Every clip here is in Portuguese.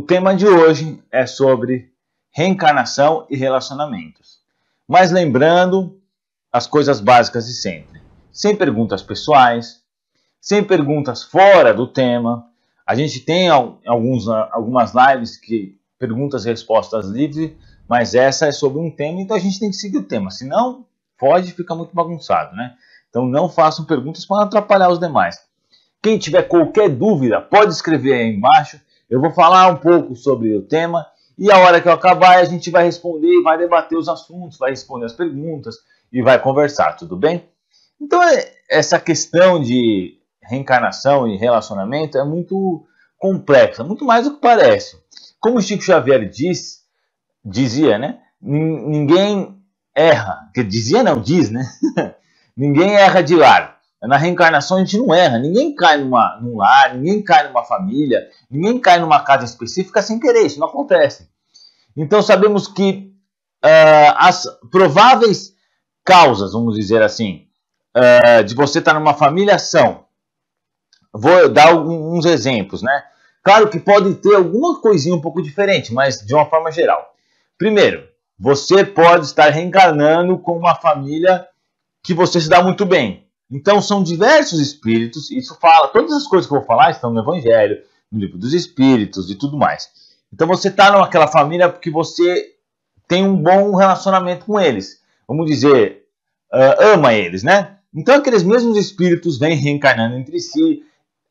O tema de hoje é sobre reencarnação e relacionamentos. Mas lembrando as coisas básicas de sempre. Sem perguntas pessoais, sem perguntas fora do tema. A gente tem alguns, ah, algumas lives que perguntas e respostas livres, mas essa é sobre um tema, então a gente tem que seguir o tema. Senão, pode ficar muito bagunçado, né? Então não façam perguntas para atrapalhar os demais. Quem tiver qualquer dúvida, pode escrever aí embaixo eu vou falar um pouco sobre o tema e a hora que eu acabar a gente vai responder, vai debater os assuntos, vai responder as perguntas e vai conversar, tudo bem? Então, é, essa questão de reencarnação e relacionamento é muito complexa, muito mais do que parece. Como Chico Xavier diz, dizia, né? Ninguém erra, que dizia não, diz, né? Ninguém erra de largo. É, na reencarnação a gente não erra, ninguém cai numa, num lar, ninguém cai numa família, ninguém cai numa casa específica sem querer, isso não acontece. Então sabemos que uh, as prováveis causas, vamos dizer assim, uh, de você estar numa família são. Vou dar alguns exemplos, né? Claro que pode ter alguma coisinha um pouco diferente, mas de uma forma geral. Primeiro, você pode estar reencarnando com uma família que você se dá muito bem. Então são diversos espíritos, isso fala, todas as coisas que eu vou falar estão no Evangelho, no livro dos Espíritos e tudo mais. Então você está naquela família porque você tem um bom relacionamento com eles. Vamos dizer, uh, ama eles, né? Então aqueles mesmos espíritos vêm reencarnando entre si.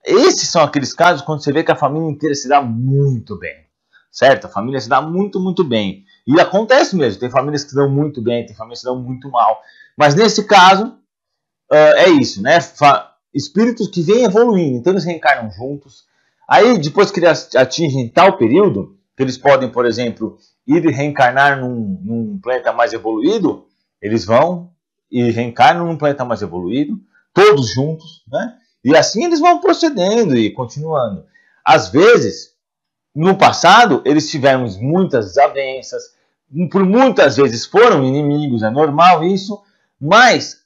Esses são aqueles casos quando você vê que a família inteira se dá muito bem, certo? A família se dá muito, muito bem. E acontece mesmo, tem famílias que se dão muito bem, tem famílias que se dão muito mal. Mas nesse caso, uh, é isso, né? Fa espíritos que vêm evoluindo, então eles reencarnam juntos. Aí, depois que eles atingem tal período, que eles podem, por exemplo, ir reencarnar num, num planeta mais evoluído, eles vão e reencarnam num planeta mais evoluído, todos juntos, né? E assim eles vão procedendo e continuando. Às vezes, no passado, eles tiveram muitas desavenças, por muitas vezes foram inimigos, é normal isso, mas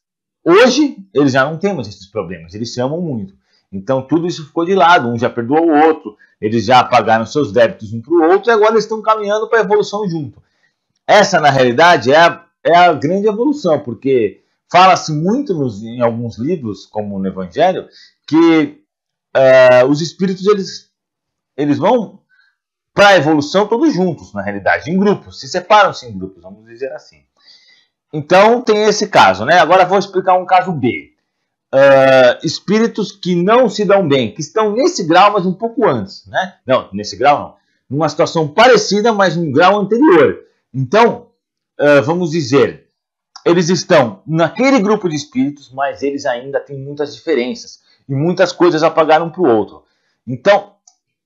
Hoje, eles já não temos esses problemas, eles se amam muito. Então, tudo isso ficou de lado, um já perdoou o outro, eles já pagaram seus débitos um para o outro e agora estão caminhando para a evolução junto. Essa, na realidade, é a, é a grande evolução, porque fala-se muito nos, em alguns livros, como no Evangelho, que uh, os espíritos eles, eles vão para a evolução todos juntos, na realidade, em grupos, se separam-se em grupos, vamos dizer assim. Então tem esse caso, né? Agora vou explicar um caso B. Uh, espíritos que não se dão bem, que estão nesse grau, mas um pouco antes, né? Não, nesse grau não. Numa situação parecida, mas num grau anterior. Então, uh, vamos dizer, eles estão naquele grupo de espíritos, mas eles ainda têm muitas diferenças e muitas coisas a pagar um para o outro. Então,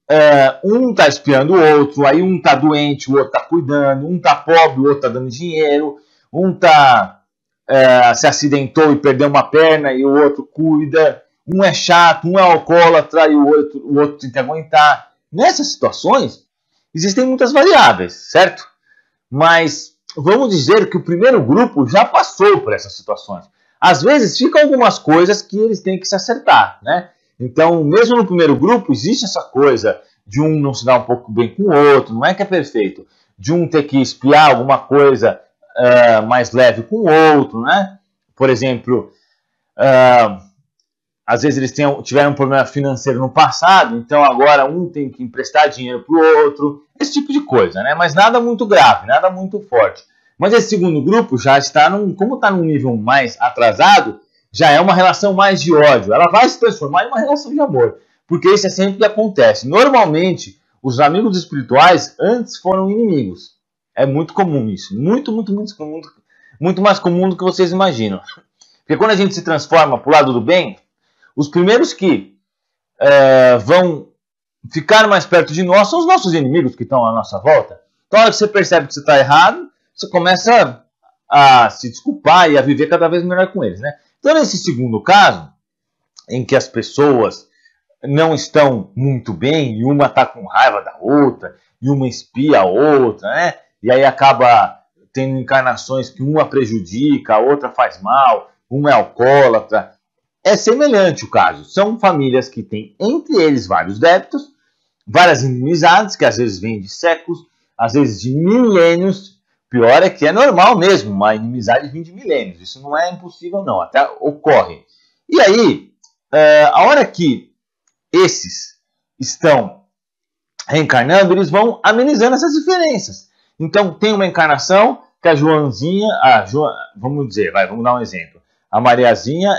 uh, um está espiando o outro, aí um está doente, o outro está cuidando, um está pobre, o outro está dando dinheiro um tá, é, se acidentou e perdeu uma perna e o outro cuida, um é chato, um é alcoólatra e o outro, o outro tem que aguentar. Nessas situações, existem muitas variáveis, certo? Mas vamos dizer que o primeiro grupo já passou por essas situações. Às vezes ficam algumas coisas que eles têm que se acertar, né? Então, mesmo no primeiro grupo, existe essa coisa de um não se dar um pouco bem com o outro, não é que é perfeito, de um ter que espiar alguma coisa uh, mais leve com o outro, né? Por exemplo, uh, às vezes eles tenham, tiveram um problema financeiro no passado, então agora um tem que emprestar dinheiro para o outro, esse tipo de coisa, né? Mas nada muito grave, nada muito forte. Mas esse segundo grupo já está, num, como está num nível mais atrasado, já é uma relação mais de ódio. Ela vai se transformar em uma relação de amor, porque isso é sempre o que acontece. Normalmente, os amigos espirituais antes foram inimigos. É muito comum isso. Muito, muito, muito comum. Muito mais comum do que vocês imaginam. Porque quando a gente se transforma para o lado do bem, os primeiros que é, vão ficar mais perto de nós são os nossos inimigos que estão à nossa volta. Então, a hora que você percebe que você está errado, você começa a se desculpar e a viver cada vez melhor com eles. Né? Então, nesse segundo caso, em que as pessoas não estão muito bem e uma está com raiva da outra e uma espia a outra, né? e aí acaba tendo encarnações que uma prejudica, a outra faz mal, uma é alcoólatra. É semelhante o caso. São famílias que têm entre eles vários débitos, várias imunidades, que às vezes vêm de séculos, às vezes de milênios. Pior é que é normal mesmo uma inimizade vir de milênios. Isso não é impossível, não. Até ocorre. E aí, é, a hora que esses estão reencarnando, eles vão amenizando essas diferenças. Então tem uma encarnação que a Joanzinha, a jo, vamos dizer, vai, vamos dar um exemplo. A Mariazinha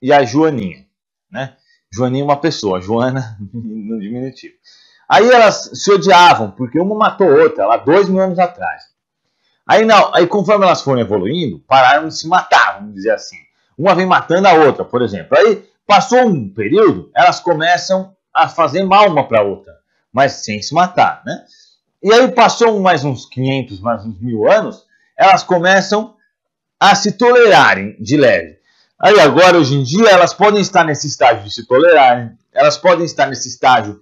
e a Joaninha, né? Joaninha é uma pessoa, Joana no diminutivo. Aí elas se odiavam, porque uma matou outra, lá dois mil anos atrás. Aí, não, aí conforme elas foram evoluindo, pararam de se matar, vamos dizer assim. Uma vem matando a outra, por exemplo. Aí passou um período, elas começam a fazer mal uma para a outra, mas sem se matar, né? E aí passou mais uns 500, mais uns mil anos, elas começam a se tolerarem de leve. Aí agora, hoje em dia, elas podem estar nesse estágio de se tolerarem, elas podem estar nesse estágio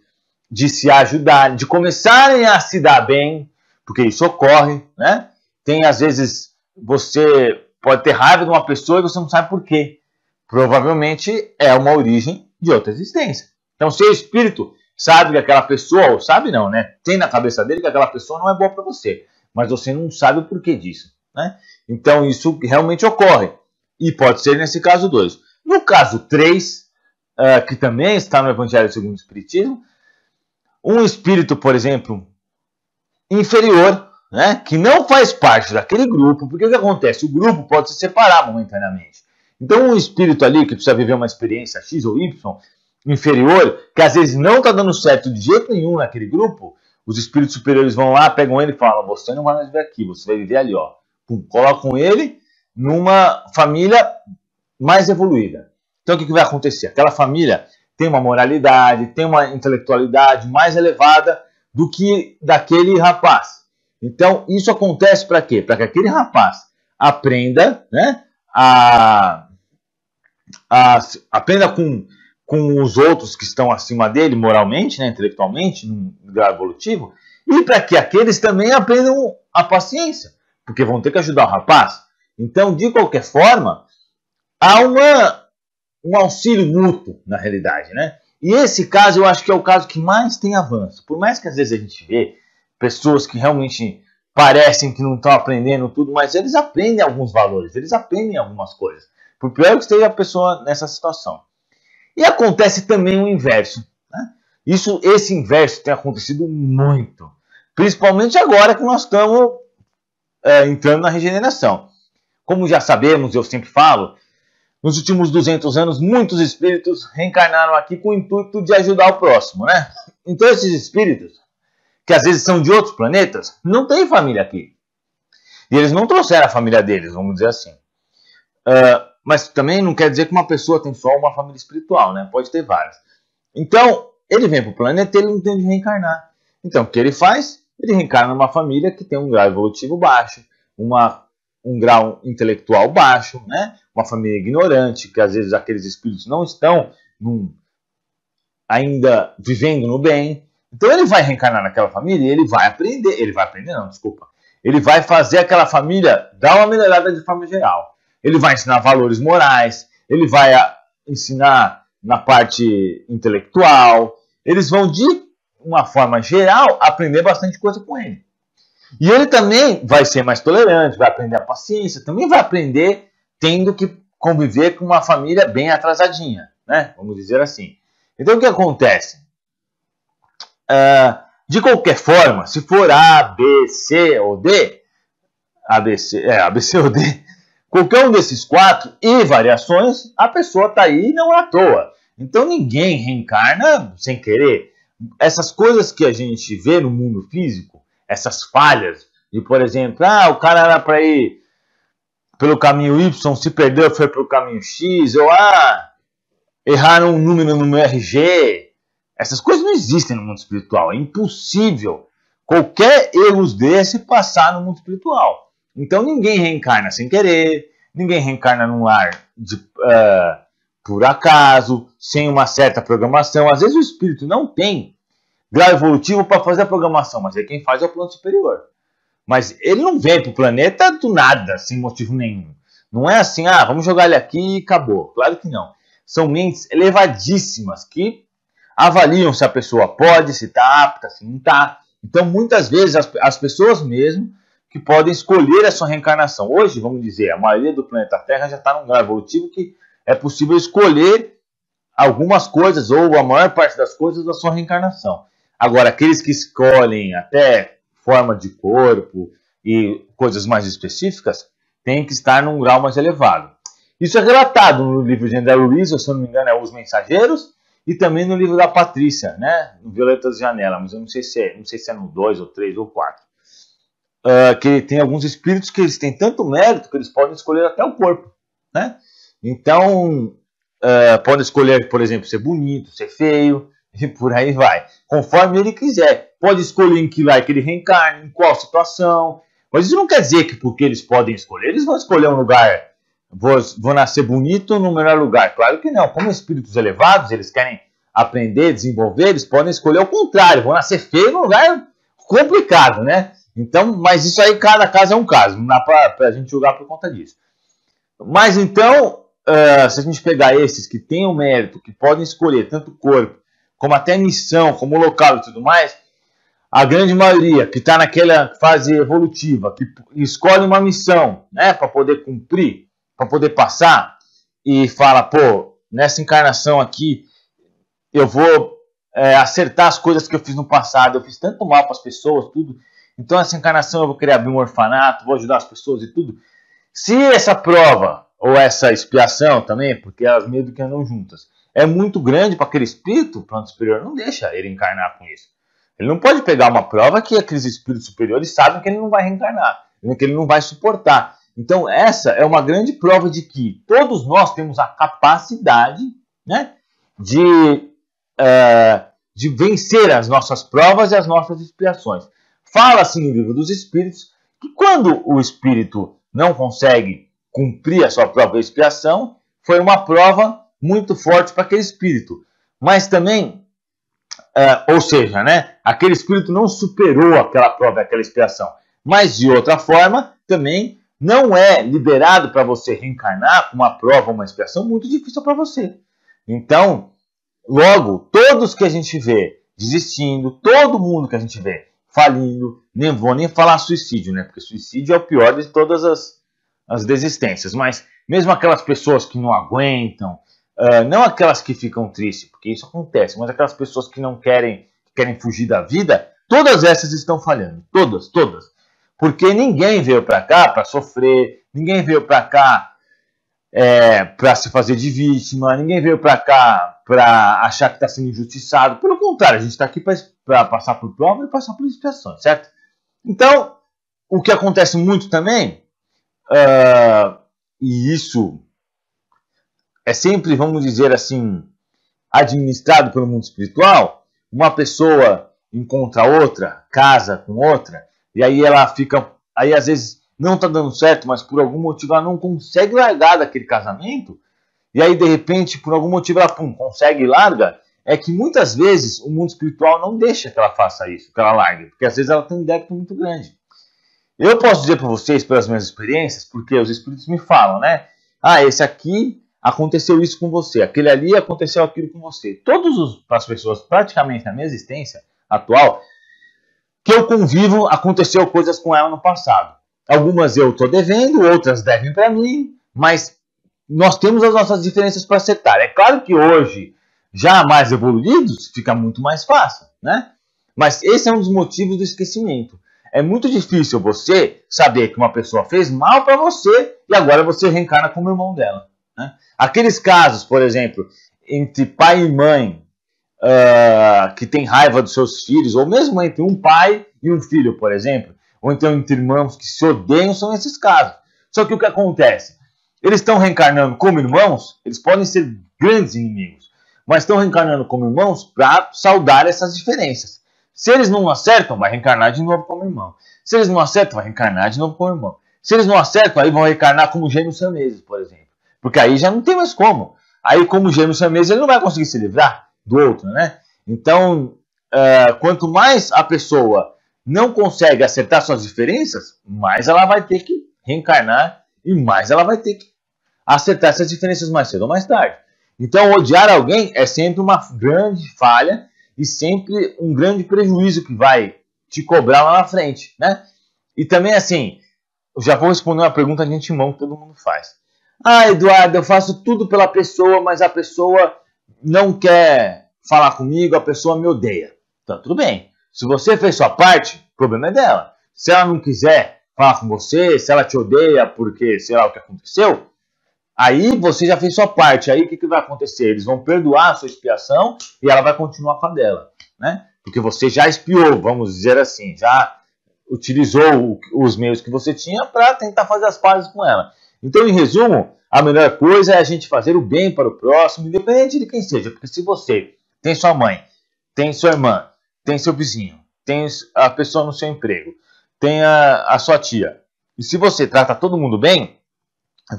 de se ajudarem, de começarem a se dar bem, porque isso ocorre, né? Tem às vezes você pode ter raiva de uma pessoa e você não sabe por quê. Provavelmente é uma origem de outra existência. Então, seu espírito sabe que aquela pessoa, ou sabe não, né? Tem na cabeça dele que aquela pessoa não é boa para você, mas você não sabe o porquê disso, né? Então isso realmente ocorre e pode ser nesse caso 2. No caso 3, uh, é, que também está no Evangelho segundo o Espiritismo, um espírito, por exemplo, inferior, né, que não faz parte daquele grupo, porque o que acontece? O grupo pode se separar momentaneamente. Então, um espírito ali que precisa viver uma experiência X ou Y, inferior, que às vezes não está dando certo de jeito nenhum naquele grupo, os espíritos superiores vão lá, pegam ele e falam: Você não vai viver aqui, você vai viver ali, ó. Colocam ele numa família mais evoluída. Então o que, que vai acontecer? Aquela família tem uma moralidade, tem uma intelectualidade mais elevada do que daquele rapaz. Então isso acontece para quê? Para que aquele rapaz aprenda, né, a, a aprenda com com os outros que estão acima dele moralmente, né, intelectualmente, num grau evolutivo, e para que aqueles também aprendam a paciência, porque vão ter que ajudar o rapaz. Então, de qualquer forma, há uma, um auxílio mútuo na realidade, né? E esse caso eu acho que é o caso que mais tem avanço. Por mais que às vezes a gente vê pessoas que realmente parecem que não estão aprendendo tudo, mas eles aprendem alguns valores, eles aprendem algumas coisas. Por pior que esteja a pessoa nessa situação. E acontece também o inverso. Né? Isso, esse inverso tem acontecido muito, principalmente agora que nós estamos é, entrando na regeneração. Como já sabemos, eu sempre falo, nos últimos 200 anos, muitos espíritos reencarnaram aqui com o intuito de ajudar o próximo, né? Então, esses espíritos, que às vezes são de outros planetas, não têm família aqui. E eles não trouxeram a família deles, vamos dizer assim. Uh, mas também não quer dizer que uma pessoa tem só uma família espiritual, né? Pode ter várias. Então, ele vem para o planeta e ele não tem de reencarnar. Então, o que ele faz? Ele reencarna numa família que tem um grau evolutivo baixo, uma, um grau intelectual baixo, né? Uma família ignorante, que às vezes aqueles espíritos não estão num, ainda vivendo no bem. Então, ele vai reencarnar naquela família e ele vai aprender. Ele vai aprender, não, desculpa. Ele vai fazer aquela família dar uma melhorada de forma geral ele vai ensinar valores morais, ele vai ah, ensinar na parte intelectual. Eles vão, de uma forma geral, aprender bastante coisa com ele. E ele também vai ser mais tolerante, vai aprender a paciência, também vai aprender tendo que conviver com uma família bem atrasadinha, né? Vamos dizer assim. Então o que acontece? Uh, de qualquer forma, se for A, B, C ou D, ABC, é, ABC ou D, Qualquer um desses quatro e variações, a pessoa está aí não é à toa. Então ninguém reencarna sem querer. Essas coisas que a gente vê no mundo físico, essas falhas, de por exemplo, ah, o cara era para ir pelo caminho Y, se perdeu, foi pelo caminho X, ou ah, erraram um número no meu RG. Essas coisas não existem no mundo espiritual. É impossível qualquer erro desse passar no mundo espiritual. Então ninguém reencarna sem querer, ninguém reencarna num ar de, uh, por acaso, sem uma certa programação. Às vezes o espírito não tem grau evolutivo para fazer a programação, mas é quem faz é o plano superior. Mas ele não vem para o planeta do nada, sem motivo nenhum. Não é assim, ah, vamos jogar ele aqui e acabou. Claro que não. São mentes elevadíssimas que avaliam se a pessoa pode, se está apta, se não está. Então, muitas vezes, as, as pessoas mesmo que podem escolher a sua reencarnação. Hoje, vamos dizer, a maioria do planeta Terra já está num grau evolutivo que é possível escolher algumas coisas ou a maior parte das coisas da sua reencarnação. Agora, aqueles que escolhem até forma de corpo e coisas mais específicas, têm que estar num grau mais elevado. Isso é relatado no livro de André Luiz, se eu não me engano, é Os Mensageiros, e também no livro da Patrícia, né? Violetas Janela, mas eu não sei se é, não sei se é no 2 ou 3 ou 4 uh, que tem alguns espíritos que eles têm tanto mérito que eles podem escolher até o corpo, né? Então, uh, podem escolher, por exemplo, ser bonito, ser feio e por aí vai, conforme ele quiser. Pode escolher em que lá que ele reencarna, em qual situação. Mas isso não quer dizer que porque eles podem escolher, eles vão escolher um lugar, vou, vou nascer bonito no melhor lugar. Claro que não. Como espíritos elevados, eles querem aprender, desenvolver, eles podem escolher o contrário, vão nascer feio num lugar complicado, né? Então, mas isso aí, cada caso é um caso, não dá para a gente julgar por conta disso. Mas então, uh, se a gente pegar esses que têm o mérito, que podem escolher tanto corpo, como até missão, como local e tudo mais, a grande maioria que está naquela fase evolutiva, que escolhe uma missão né, para poder cumprir, para poder passar, e fala, pô, nessa encarnação aqui, eu vou é, acertar as coisas que eu fiz no passado, eu fiz tanto mal para as pessoas, tudo então, essa encarnação eu vou criar um orfanato, vou ajudar as pessoas e tudo. Se essa prova, ou essa expiação também, porque elas meio que andam juntas, é muito grande para aquele espírito, o plano superior não deixa ele encarnar com isso. Ele não pode pegar uma prova que aqueles espíritos superiores sabem que ele não vai reencarnar, que ele não vai suportar. Então, essa é uma grande prova de que todos nós temos a capacidade né, de, uh, de vencer as nossas provas e as nossas expiações. Fala-se no livro dos Espíritos que quando o espírito não consegue cumprir a sua própria expiação, foi uma prova muito forte para aquele espírito. Mas também, é, ou seja, né, aquele espírito não superou aquela prova, aquela expiação. Mas de outra forma, também não é liberado para você reencarnar com uma prova, uma expiação muito difícil para você. Então, logo, todos que a gente vê desistindo, todo mundo que a gente vê falindo, nem vou nem falar suicídio, né? Porque suicídio é o pior de todas as, as desistências. Mas mesmo aquelas pessoas que não aguentam, uh, não aquelas que ficam tristes, porque isso acontece, mas aquelas pessoas que não querem, querem fugir da vida, todas essas estão falhando, todas, todas. Porque ninguém veio para cá para sofrer, ninguém veio para cá é, para se fazer de vítima, ninguém veio para cá para achar que está sendo injustiçado. Pelo contrário, a gente está aqui para passar por prova e passar por expiações, certo? Então, o que acontece muito também, uh, e isso é sempre, vamos dizer assim, administrado pelo mundo espiritual, uma pessoa encontra outra, casa com outra, e aí ela fica. Aí às vezes não está dando certo, mas por algum motivo ela não consegue largar daquele casamento, e aí de repente, por algum motivo, ela pum, consegue e larga, é que muitas vezes o mundo espiritual não deixa que ela faça isso, que ela largue, porque às vezes ela tem um débito muito grande. Eu posso dizer para vocês, pelas minhas experiências, porque os espíritos me falam, né? Ah, esse aqui aconteceu isso com você, aquele ali aconteceu aquilo com você. Todas as pessoas, praticamente na minha existência atual, que eu convivo, aconteceu coisas com ela no passado. Algumas eu estou devendo, outras devem para mim, mas nós temos as nossas diferenças para acertar. É claro que hoje, já mais evoluídos, fica muito mais fácil, né? Mas esse é um dos motivos do esquecimento. É muito difícil você saber que uma pessoa fez mal para você e agora você reencarna como irmão dela. Né? Aqueles casos, por exemplo, entre pai e mãe uh, que tem raiva dos seus filhos, ou mesmo entre um pai e um filho, por exemplo, ou então entre irmãos que se odeiam, são esses casos. Só que o que acontece? Eles estão reencarnando como irmãos, eles podem ser grandes inimigos, mas estão reencarnando como irmãos para saudar essas diferenças. Se eles não acertam, vai reencarnar de novo como irmão. Se eles não acertam, vai reencarnar de novo como irmão. Se eles não acertam, aí vão reencarnar como gêmeos siameses, por exemplo. Porque aí já não tem mais como. Aí, como gêmeos siamese, ele não vai conseguir se livrar do outro, né? Então, uh, quanto mais a pessoa não consegue acertar suas diferenças, mais ela vai ter que reencarnar e mais ela vai ter que acertar essas diferenças mais cedo ou mais tarde. Então, odiar alguém é sempre uma grande falha e sempre um grande prejuízo que vai te cobrar lá na frente, né? E também assim, já vou responder uma pergunta de antemão que todo mundo faz. Ah, Eduardo, eu faço tudo pela pessoa, mas a pessoa não quer falar comigo, a pessoa me odeia. Então, tudo bem. Se você fez sua parte, o problema é dela. Se ela não quiser falar com você, se ela te odeia porque sei lá o que aconteceu, aí você já fez sua parte. Aí o que, que vai acontecer? Eles vão perdoar a sua expiação e ela vai continuar com a dela, né? Porque você já expiou, vamos dizer assim, já utilizou os meios que você tinha para tentar fazer as pazes com ela. Então, em resumo, a melhor coisa é a gente fazer o bem para o próximo, independente de quem seja. Porque se você tem sua mãe, tem sua irmã, tem seu vizinho, tem a pessoa no seu emprego, tem a, a sua tia. E se você trata todo mundo bem,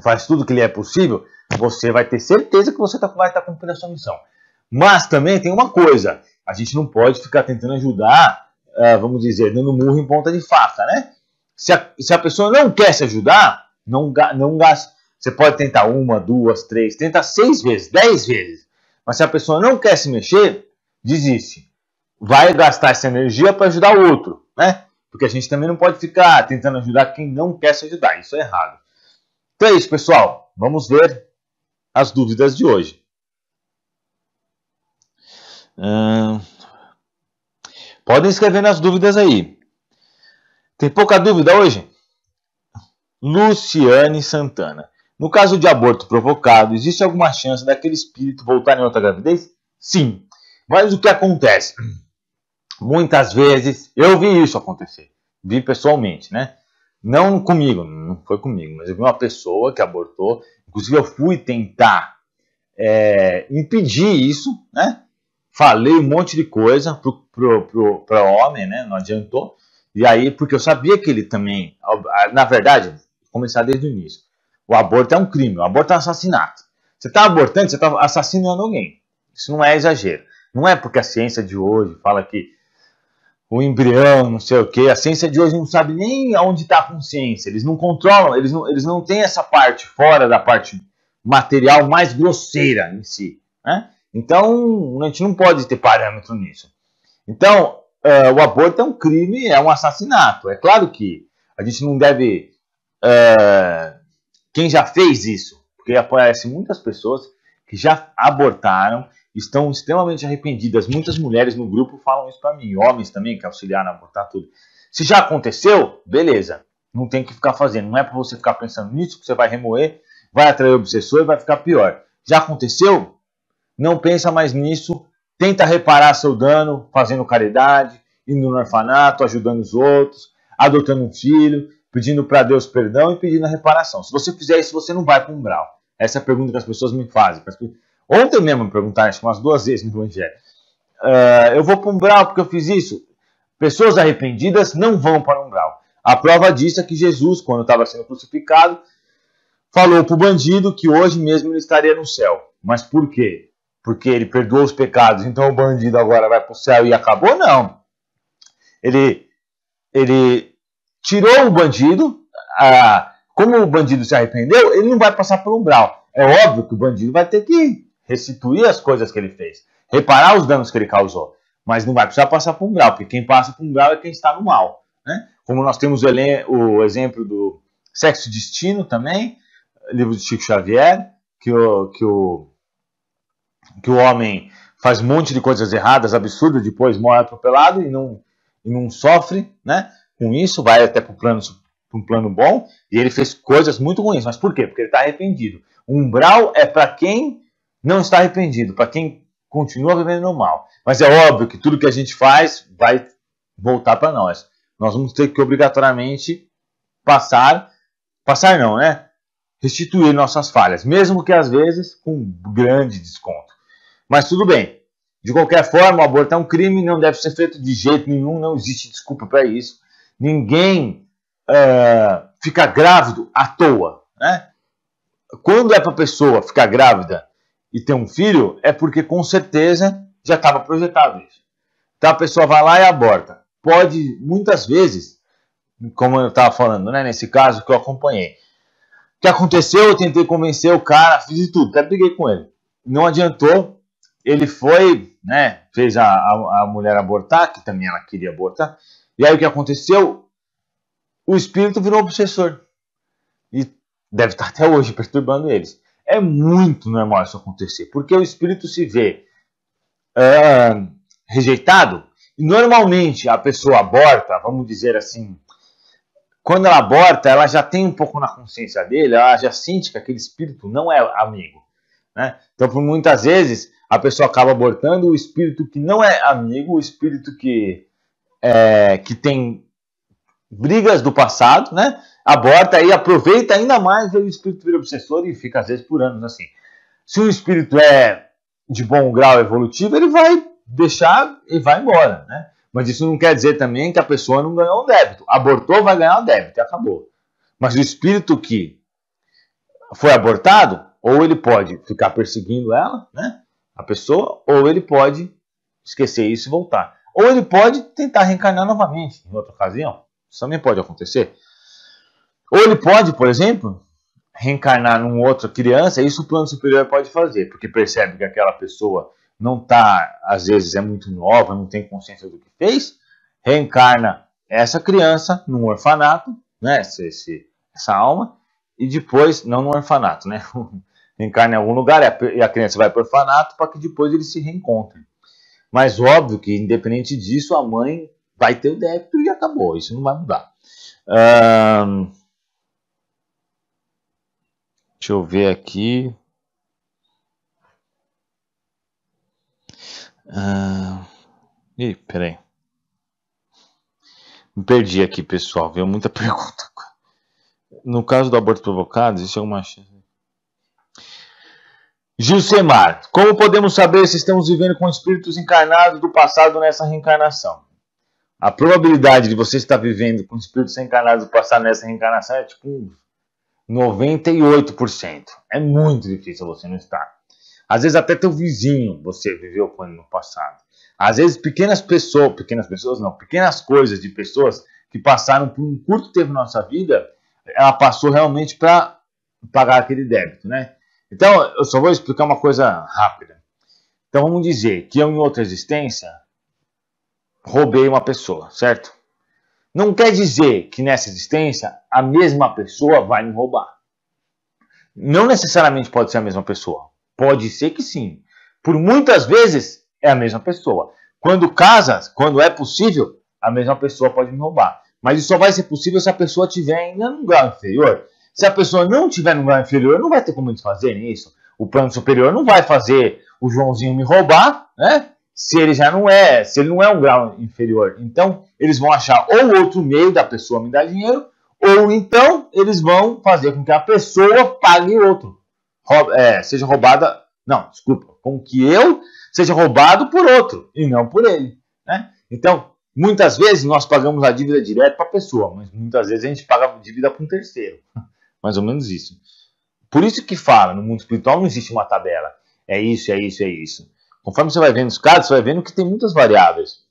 faz tudo que lhe é possível, você vai ter certeza que você tá, vai estar tá cumprindo a sua missão. Mas também tem uma coisa: a gente não pode ficar tentando ajudar, ah, vamos dizer, dando murro em ponta de faca, né? Se a, se a pessoa não quer se ajudar, não, não gaste. Você pode tentar uma, duas, três, tenta seis vezes, dez vezes. Mas se a pessoa não quer se mexer, desiste vai gastar essa energia para ajudar o outro, né? Porque a gente também não pode ficar tentando ajudar quem não quer se ajudar, isso é errado. Então é isso, pessoal. Vamos ver as dúvidas de hoje. Hum... Podem escrever nas dúvidas aí. Tem pouca dúvida hoje? Luciane Santana. No caso de aborto provocado, existe alguma chance daquele espírito voltar em outra gravidez? Sim. Mas o que acontece? Muitas vezes eu vi isso acontecer, vi pessoalmente, né? Não comigo, não foi comigo, mas eu vi uma pessoa que abortou. Inclusive, eu fui tentar é, impedir isso, né? Falei um monte de coisa pro, pro, pro, pro homem, né? Não adiantou. E aí, porque eu sabia que ele também, na verdade, começar desde o início. O aborto é um crime, o aborto é um assassinato. Você está abortando, você está assassinando alguém. Isso não é exagero. Não é porque a ciência de hoje fala que o embrião, não sei o quê. A ciência de hoje não sabe nem onde está a consciência. Eles não controlam, eles não, eles não têm essa parte fora da parte material mais grosseira em si. Né? Então, a gente não pode ter parâmetro nisso. Então, uh, o aborto é um crime, é um assassinato. É claro que a gente não deve. Uh, quem já fez isso? Porque aparecem muitas pessoas que já abortaram estão extremamente arrependidas. Muitas mulheres no grupo falam isso para mim, homens também que auxiliaram a botar tudo. Se já aconteceu, beleza, não tem que ficar fazendo. Não é para você ficar pensando nisso que você vai remoer, vai atrair o obsessor e vai ficar pior. Já aconteceu? Não pensa mais nisso. Tenta reparar seu dano fazendo caridade, indo no orfanato, ajudando os outros, adotando um filho, pedindo para Deus perdão e pedindo a reparação. Se você fizer isso, você não vai para um grau. Essa é a pergunta que as pessoas me fazem. Ontem mesmo me perguntaram isso umas duas vezes no Evangelho. Uh, ah, eu vou para o umbral porque eu fiz isso. Pessoas arrependidas não vão para o umbral. A prova disso é que Jesus, quando estava sendo crucificado, falou para o bandido que hoje mesmo ele estaria no céu. Mas por quê? Porque ele perdoou os pecados, então o bandido agora vai para o céu e acabou? Não. Ele, ele tirou o bandido, ah, como o bandido se arrependeu, ele não vai passar por umbral. É óbvio que o bandido vai ter que restituir as coisas que ele fez, reparar os danos que ele causou. Mas não vai precisar passar por um grau, porque quem passa por um grau é quem está no mal. Né? Como nós temos o, exemplo do Sexo e Destino também, livro de Chico Xavier, que o, que o, que o homem faz um monte de coisas erradas, absurdas, depois morre atropelado e não, e não sofre né? com isso, vai até para um plano, um plano bom, e ele fez coisas muito ruins. Mas por quê? Porque ele está arrependido. Umbral é para quem não está arrependido, para quem continua vivendo no mal. Mas é óbvio que tudo que a gente faz vai voltar para nós. Nós vamos ter que obrigatoriamente passar, passar não, né? Restituir nossas falhas, mesmo que às vezes com grande desconto. Mas tudo bem. De qualquer forma, o aborto é um crime, não deve ser feito de jeito nenhum, não existe desculpa para isso. Ninguém uh, fica grávido à toa, né? Quando é para a pessoa ficar grávida e ter um filho, é porque com certeza já estava projetado isso. Então a pessoa vai lá e aborta. Pode, muitas vezes, como eu estava falando, né, nesse caso que eu acompanhei. O que aconteceu? Eu tentei convencer o cara, fiz de tudo, até briguei com ele. Não adiantou, ele foi, né, fez a, a, a mulher abortar, que também ela queria abortar. E aí o que aconteceu? O espírito virou obsessor. E deve estar até hoje perturbando eles. É muito normal isso acontecer, porque o espírito se vê rejeitado e normalmente a pessoa aborta, vamos dizer assim, quando ela aborta, ela já tem um pouco na consciência dele, ela já sente que aquele espírito não é amigo. Né? Então, por muitas vezes, a pessoa acaba abortando o espírito que não é amigo, o espírito que, é, que tem brigas do passado, né? aborta e aproveita ainda mais o espírito vira obsessor e fica às vezes por anos assim. Se o espírito é de bom grau evolutivo, ele vai deixar e vai embora, né? Mas isso não quer dizer também que a pessoa não ganhou um débito. Abortou, vai ganhar um débito e acabou. Mas o espírito que foi abortado, ou ele pode ficar perseguindo ela, né? A pessoa, ou ele pode esquecer isso e voltar. Ou ele pode tentar reencarnar novamente, em outra ocasião. Isso também pode acontecer. Ou ele pode, por exemplo, reencarnar num outra criança, isso o plano superior pode fazer, porque percebe que aquela pessoa não está, às vezes é muito nova, não tem consciência do que fez, reencarna essa criança num orfanato, né, essa, essa alma, e depois, não num orfanato, né, reencarna em algum lugar é, e a criança vai para o orfanato para que depois eles se reencontrem. Mas óbvio que, independente disso, a mãe vai ter o débito e acabou, isso não vai mudar. Um, Deixa eu ver aqui. Ah, ih, peraí. Me perdi aqui, pessoal. Veio muita pergunta. No caso do aborto provocado, existe alguma chance? Gilsemar, como podemos saber se estamos vivendo com espíritos encarnados do passado nessa reencarnação? A probabilidade de você estar vivendo com espíritos encarnados do passado nessa reencarnação é tipo 98%. É muito difícil você não estar. Às vezes até teu vizinho você viveu com ele no passado. Às vezes pequenas pessoas, pequenas pessoas não, pequenas coisas de pessoas que passaram por um curto tempo na nossa vida, ela passou realmente para pagar aquele débito, né? Então, eu só vou explicar uma coisa rápida. Então, vamos dizer que eu em outra existência roubei uma pessoa, certo? Não quer dizer que nessa existência a mesma pessoa vai me roubar. Não necessariamente pode ser a mesma pessoa. Pode ser que sim. Por muitas vezes é a mesma pessoa. Quando casas, quando é possível, a mesma pessoa pode me roubar. Mas isso só vai ser possível se a pessoa tiver ainda num grau inferior. Se a pessoa não tiver num grau inferior, não vai ter como eles fazerem isso. O plano superior não vai fazer o Joãozinho me roubar, né? se ele já não é, se ele não é um grau inferior. Então, eles vão achar ou outro meio da pessoa me dar dinheiro, ou então eles vão fazer com que a pessoa pague outro. Rouba, é, seja roubada, não, desculpa, com que eu seja roubado por outro e não por ele. Né? Então, muitas vezes nós pagamos a dívida direto para a pessoa, mas muitas vezes a gente paga a dívida para um terceiro. Mais ou menos isso. Por isso que fala, no mundo espiritual não existe uma tabela. É isso, é isso, é isso. Conforme você vai vendo os casos, você vai vendo que tem muitas variáveis.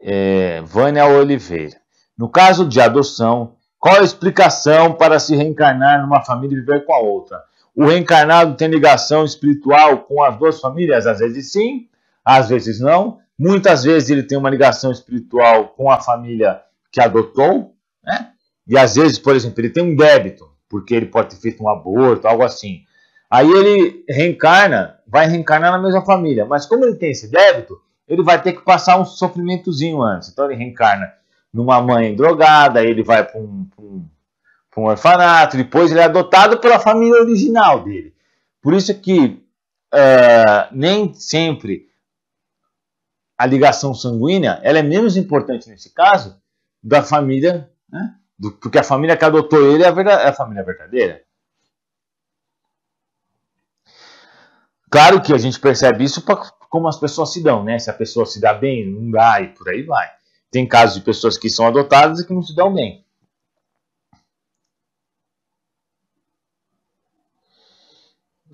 é, Vânia Oliveira. No caso de adoção, qual a explicação para se reencarnar numa família e viver com a outra? O reencarnado tem ligação espiritual com as duas famílias? Às vezes sim, às vezes não. Muitas vezes ele tem uma ligação espiritual com a família que adotou, né? E às vezes, por exemplo, ele tem um débito, porque ele pode ter feito um aborto, algo assim. Aí ele reencarna, vai reencarnar na mesma família, mas como ele tem esse débito, ele vai ter que passar um sofrimentozinho antes. Então ele reencarna numa mãe drogada, ele vai para um, um, um, orfanato, depois ele é adotado pela família original dele. Por isso que uh, nem sempre a ligação sanguínea ela é menos importante nesse caso da família, né? Do, porque a família que adotou ele é a, é a família verdadeira. Claro que a gente percebe isso pra, como as pessoas se dão, né? Se a pessoa se dá bem, não dá e por aí vai. Tem casos de pessoas que são adotadas e que não se dão bem.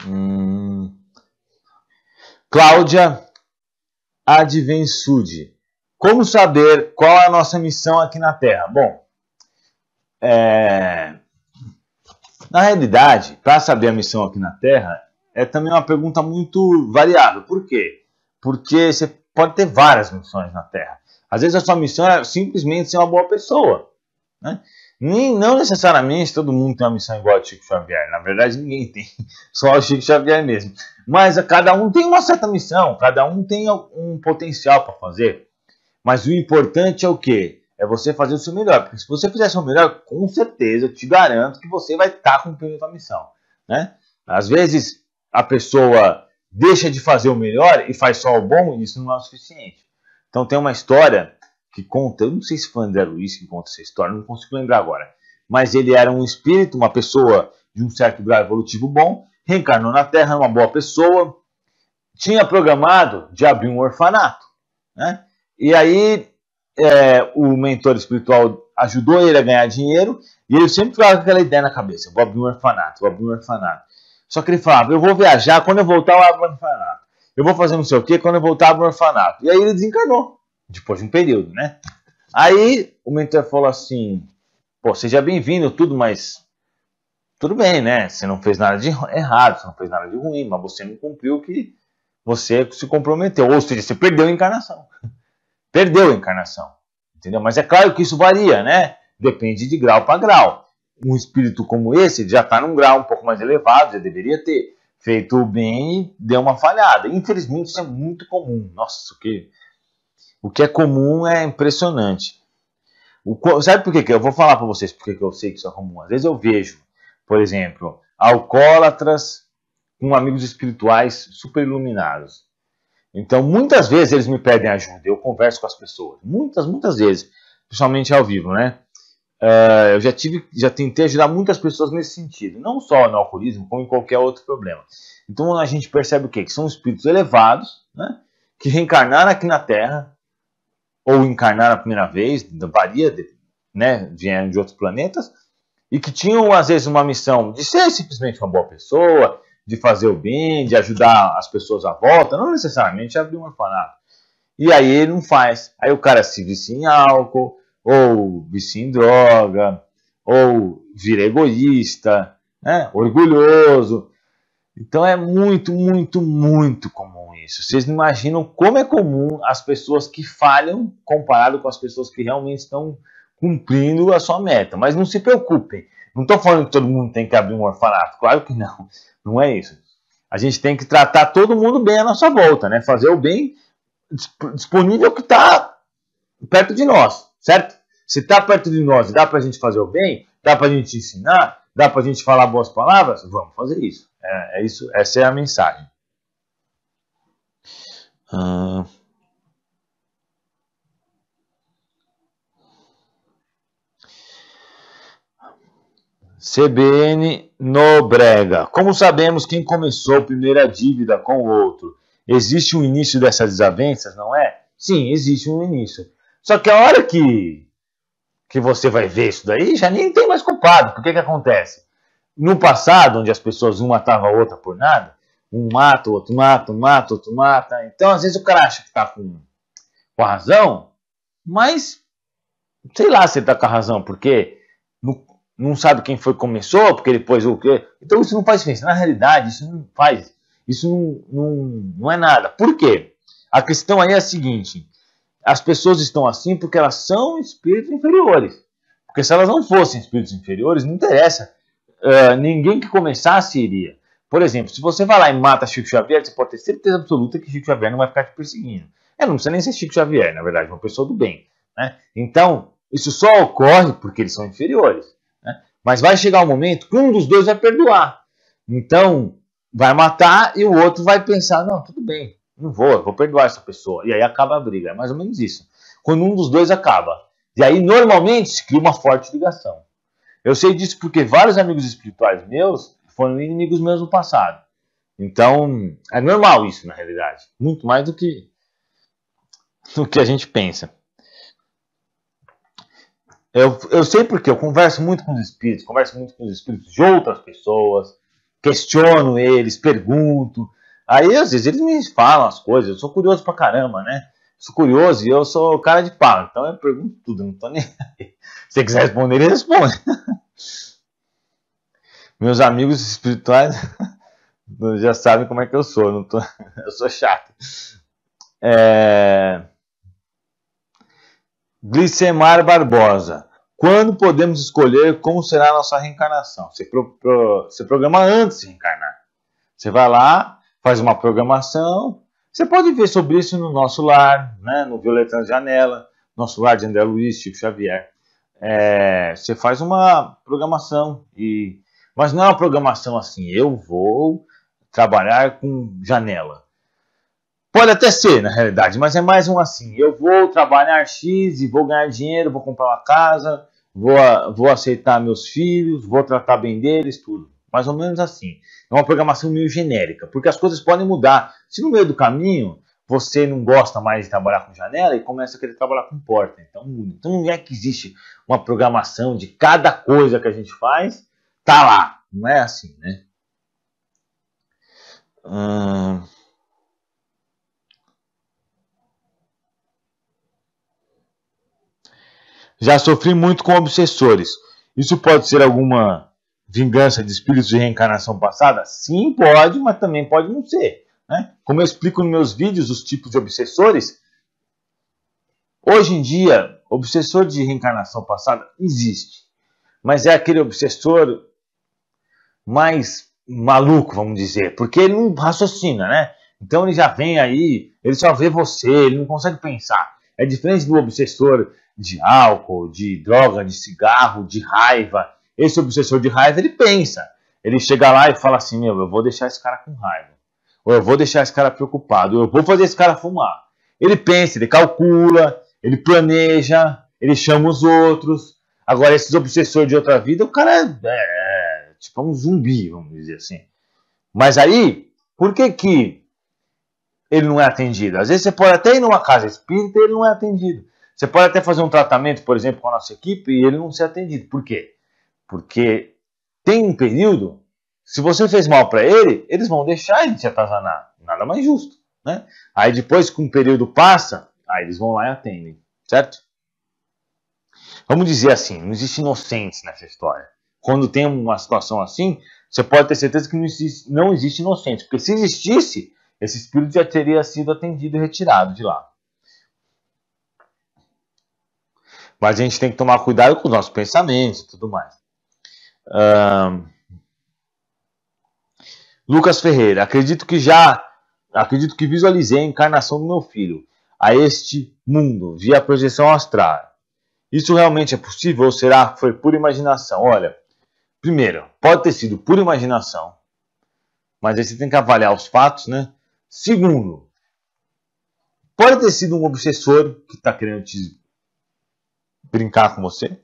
Hum. Cláudia Advensude. Como saber qual é a nossa missão aqui na Terra? Bom, é... na realidade, para saber a missão aqui na Terra é também uma pergunta muito variável. Por quê? Porque você pode ter várias missões na Terra. Às vezes a sua missão é simplesmente ser uma boa pessoa. Né? Nem, não necessariamente todo mundo tem uma missão igual a Chico Xavier. Na verdade, ninguém tem. Só o Chico Xavier mesmo. Mas cada um tem uma certa missão, cada um tem um potencial para fazer mas o importante é o quê? É você fazer o seu melhor. Porque se você fizer o seu melhor, com certeza, eu te garanto que você vai estar tá cumprindo a sua missão. Né? Às vezes, a pessoa deixa de fazer o melhor e faz só o bom, e isso não é o suficiente. Então, tem uma história que conta, eu não sei se foi André Luiz que conta essa história, não consigo lembrar agora. Mas ele era um espírito, uma pessoa de um certo grau evolutivo bom, reencarnou na Terra, uma boa pessoa, tinha programado de abrir um orfanato, né? E aí é, o mentor espiritual ajudou ele a ganhar dinheiro e ele sempre ficava com aquela ideia na cabeça: vou abrir um orfanato, vou abrir um orfanato. Só que ele falava: eu vou viajar, quando eu voltar eu abro um orfanato. Eu vou fazer não sei o que, quando eu voltar eu abro um orfanato. E aí ele desencarnou, depois de um período, né? Aí o mentor falou assim: pô, seja bem-vindo, tudo, mas tudo bem, né? Você não fez nada de errado, você não fez nada de ruim, mas você não cumpriu o que você se comprometeu, ou seja, você perdeu a encarnação perdeu a encarnação. Entendeu? Mas é claro que isso varia, né? Depende de grau para grau. Um espírito como esse já está num grau um pouco mais elevado, já deveria ter feito o bem e deu uma falhada. Infelizmente, isso é muito comum. Nossa, o que, o que é comum é impressionante. O, sabe por que? Eu vou falar para vocês Porque que eu sei que isso é comum. Às vezes eu vejo, por exemplo, alcoólatras com amigos espirituais super iluminados. Então, muitas vezes eles me pedem ajuda, eu converso com as pessoas, muitas, muitas vezes, principalmente ao vivo, né? Uh, eu já tive, já tentei ajudar muitas pessoas nesse sentido, não só no alcoolismo, como em qualquer outro problema. Então a gente percebe o quê? Que são espíritos elevados, né? Que reencarnaram aqui na Terra ou encarnaram a primeira vez, varia, né? Vieram de outros planetas e que tinham às vezes uma missão de ser simplesmente uma boa pessoa, de fazer o bem, de ajudar as pessoas à volta, não necessariamente abrir um orfanato. E aí ele não faz. Aí o cara se vicia em álcool, ou vicia em droga, ou vira egoísta, né? orgulhoso. Então é muito, muito, muito comum isso. Vocês não imaginam como é comum as pessoas que falham comparado com as pessoas que realmente estão cumprindo a sua meta. Mas não se preocupem, não estou falando que todo mundo tem que abrir um orfanato, claro que não, não é isso. A gente tem que tratar todo mundo bem à nossa volta, né? Fazer o bem disponível que está perto de nós, certo? Se está perto de nós e dá para a gente fazer o bem, dá para a gente ensinar, dá para a gente falar boas palavras, vamos fazer isso. É, é isso, essa é a mensagem. Uh... CBN Nobrega. Como sabemos quem começou a primeira dívida com o outro? Existe um início dessas desavenças, não é? Sim, existe um início. Só que a hora que, que você vai ver isso daí, já nem tem mais culpado. Por que que acontece? No passado, onde as pessoas uma matava a outra por nada, um mata, o outro mata, um mata, outro mata. Então, às vezes o cara acha que tá com, com a razão, mas sei lá se ele tá com a razão, porque no, não sabe quem foi que começou, porque ele pôs o quê. Então isso não faz diferença. Na realidade, isso não faz. Isso não, não, não é nada. Por quê? A questão aí é a seguinte: as pessoas estão assim porque elas são espíritos inferiores. Porque se elas não fossem espíritos inferiores, não interessa. Uh, ninguém que começasse iria. Por exemplo, se você vai lá e mata Chico Xavier, você pode ter certeza absoluta que Chico Xavier não vai ficar te perseguindo. É, não precisa nem ser Chico Xavier, na verdade, uma pessoa do bem. Né? Então, isso só ocorre porque eles são inferiores. Mas vai chegar um momento que um dos dois vai perdoar. Então, vai matar e o outro vai pensar: não, tudo bem, não vou, vou perdoar essa pessoa. E aí acaba a briga. É mais ou menos isso. Quando um dos dois acaba. E aí, normalmente, se cria uma forte ligação. Eu sei disso porque vários amigos espirituais meus foram inimigos meus no passado. Então, é normal isso, na realidade. Muito mais do que, do que a gente pensa. Eu, eu sei porque eu converso muito com os espíritos, converso muito com os espíritos de outras pessoas, questiono eles, pergunto. Aí às vezes eles me falam as coisas, eu sou curioso pra caramba, né? Sou curioso e eu sou cara de pau, então eu pergunto tudo, não tô nem aí. Se você quiser responder, ele responde. Meus amigos espirituais já sabem como é que eu sou, não tô, eu sou chato. É... Glicemar Barbosa. Quando podemos escolher como será a nossa reencarnação? Você, pro, pro, você programa antes de reencarnar. Você vai lá, faz uma programação. Você pode ver sobre isso no nosso lar, né? no Violetão Janela, nosso lar de André Luiz, Chico Xavier. É, você faz uma programação, e mas não é uma programação assim, eu vou trabalhar com janela. Pode até ser, na realidade, mas é mais um assim. Eu vou trabalhar X e vou ganhar dinheiro, vou comprar uma casa, vou, vou aceitar meus filhos, vou tratar bem deles, tudo. Mais ou menos assim. É uma programação meio genérica, porque as coisas podem mudar. Se no meio do caminho você não gosta mais de trabalhar com janela e começa a querer trabalhar com porta, então Então não é que existe uma programação de cada coisa que a gente faz, tá lá. Não é assim, né? Hum... Já sofri muito com obsessores. Isso pode ser alguma vingança de espíritos de reencarnação passada? Sim, pode, mas também pode não ser. Né? Como eu explico nos meus vídeos os tipos de obsessores, hoje em dia, obsessor de reencarnação passada existe, mas é aquele obsessor mais maluco, vamos dizer, porque ele não raciocina, né? Então ele já vem aí, ele só vê você, ele não consegue pensar. É diferente do obsessor de álcool, de droga, de cigarro, de raiva. Esse obsessor de raiva, ele pensa. Ele chega lá e fala assim: Meu, eu vou deixar esse cara com raiva. Ou eu vou deixar esse cara preocupado. Ou eu vou fazer esse cara fumar. Ele pensa, ele calcula, ele planeja, ele chama os outros. Agora, esses obsessores de outra vida, o cara é, é tipo é um zumbi, vamos dizer assim. Mas aí, por que que ele não é atendido? Às vezes você pode até ir numa casa espírita e ele não é atendido. Você pode até fazer um tratamento, por exemplo, com a nossa equipe e ele não ser atendido. Por quê? Porque tem um período, se você fez mal para ele, eles vão deixar ele te atazanar. Nada mais justo. Né? Aí depois que um período passa, aí eles vão lá e atendem. Certo? Vamos dizer assim, não existe inocentes nessa história. Quando tem uma situação assim, você pode ter certeza que não existe, não existe inocente. Porque se existisse, esse espírito já teria sido atendido e retirado de lá. Mas a gente tem que tomar cuidado com os nossos pensamentos e tudo mais. Lucas Ferreira, acredito que já, acredito que visualizei a encarnação do meu filho a este mundo via projeção astral. Isso realmente é possível ou será que foi pura imaginação? Olha, primeiro, pode ter sido pura imaginação, mas aí você tem que avaliar os fatos, né? Segundo, pode ter sido um obsessor que está querendo te brincar com você.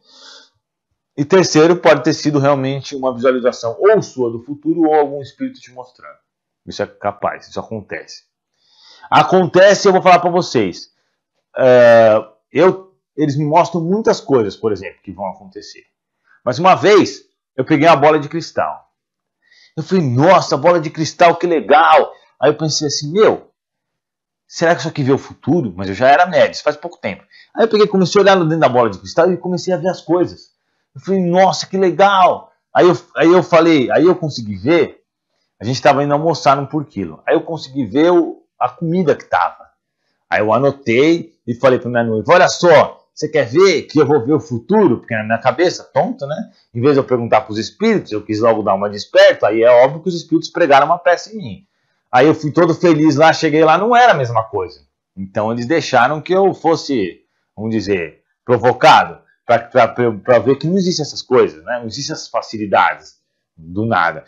E terceiro, pode ter sido realmente uma visualização ou sua do futuro ou algum espírito te mostrando. Isso é capaz, isso acontece. Acontece, eu vou falar para vocês. Uh, eu, eles me mostram muitas coisas, por exemplo, que vão acontecer. Mas uma vez eu peguei uma bola de cristal. Eu falei, nossa, bola de cristal, que legal! Aí eu pensei assim, meu, será que isso aqui vê o futuro? Mas eu já era médio, faz pouco tempo. Aí eu peguei, comecei a olhar dentro da bola de cristal e comecei a ver as coisas. Eu falei, nossa, que legal! Aí eu, aí eu falei, aí eu consegui ver, a gente estava indo almoçar num por quilo. Aí eu consegui ver o, a comida que estava. Aí eu anotei e falei para minha noiva, olha só, você quer ver que eu vou ver o futuro? Porque na minha cabeça, tonto, né? Em vez de eu perguntar para os espíritos, eu quis logo dar uma desperta, aí é óbvio que os espíritos pregaram uma peça em mim. Aí eu fui todo feliz lá, cheguei lá, não era a mesma coisa. Então eles deixaram que eu fosse, vamos dizer, provocado para ver que não existem essas coisas, né? não existem essas facilidades do nada.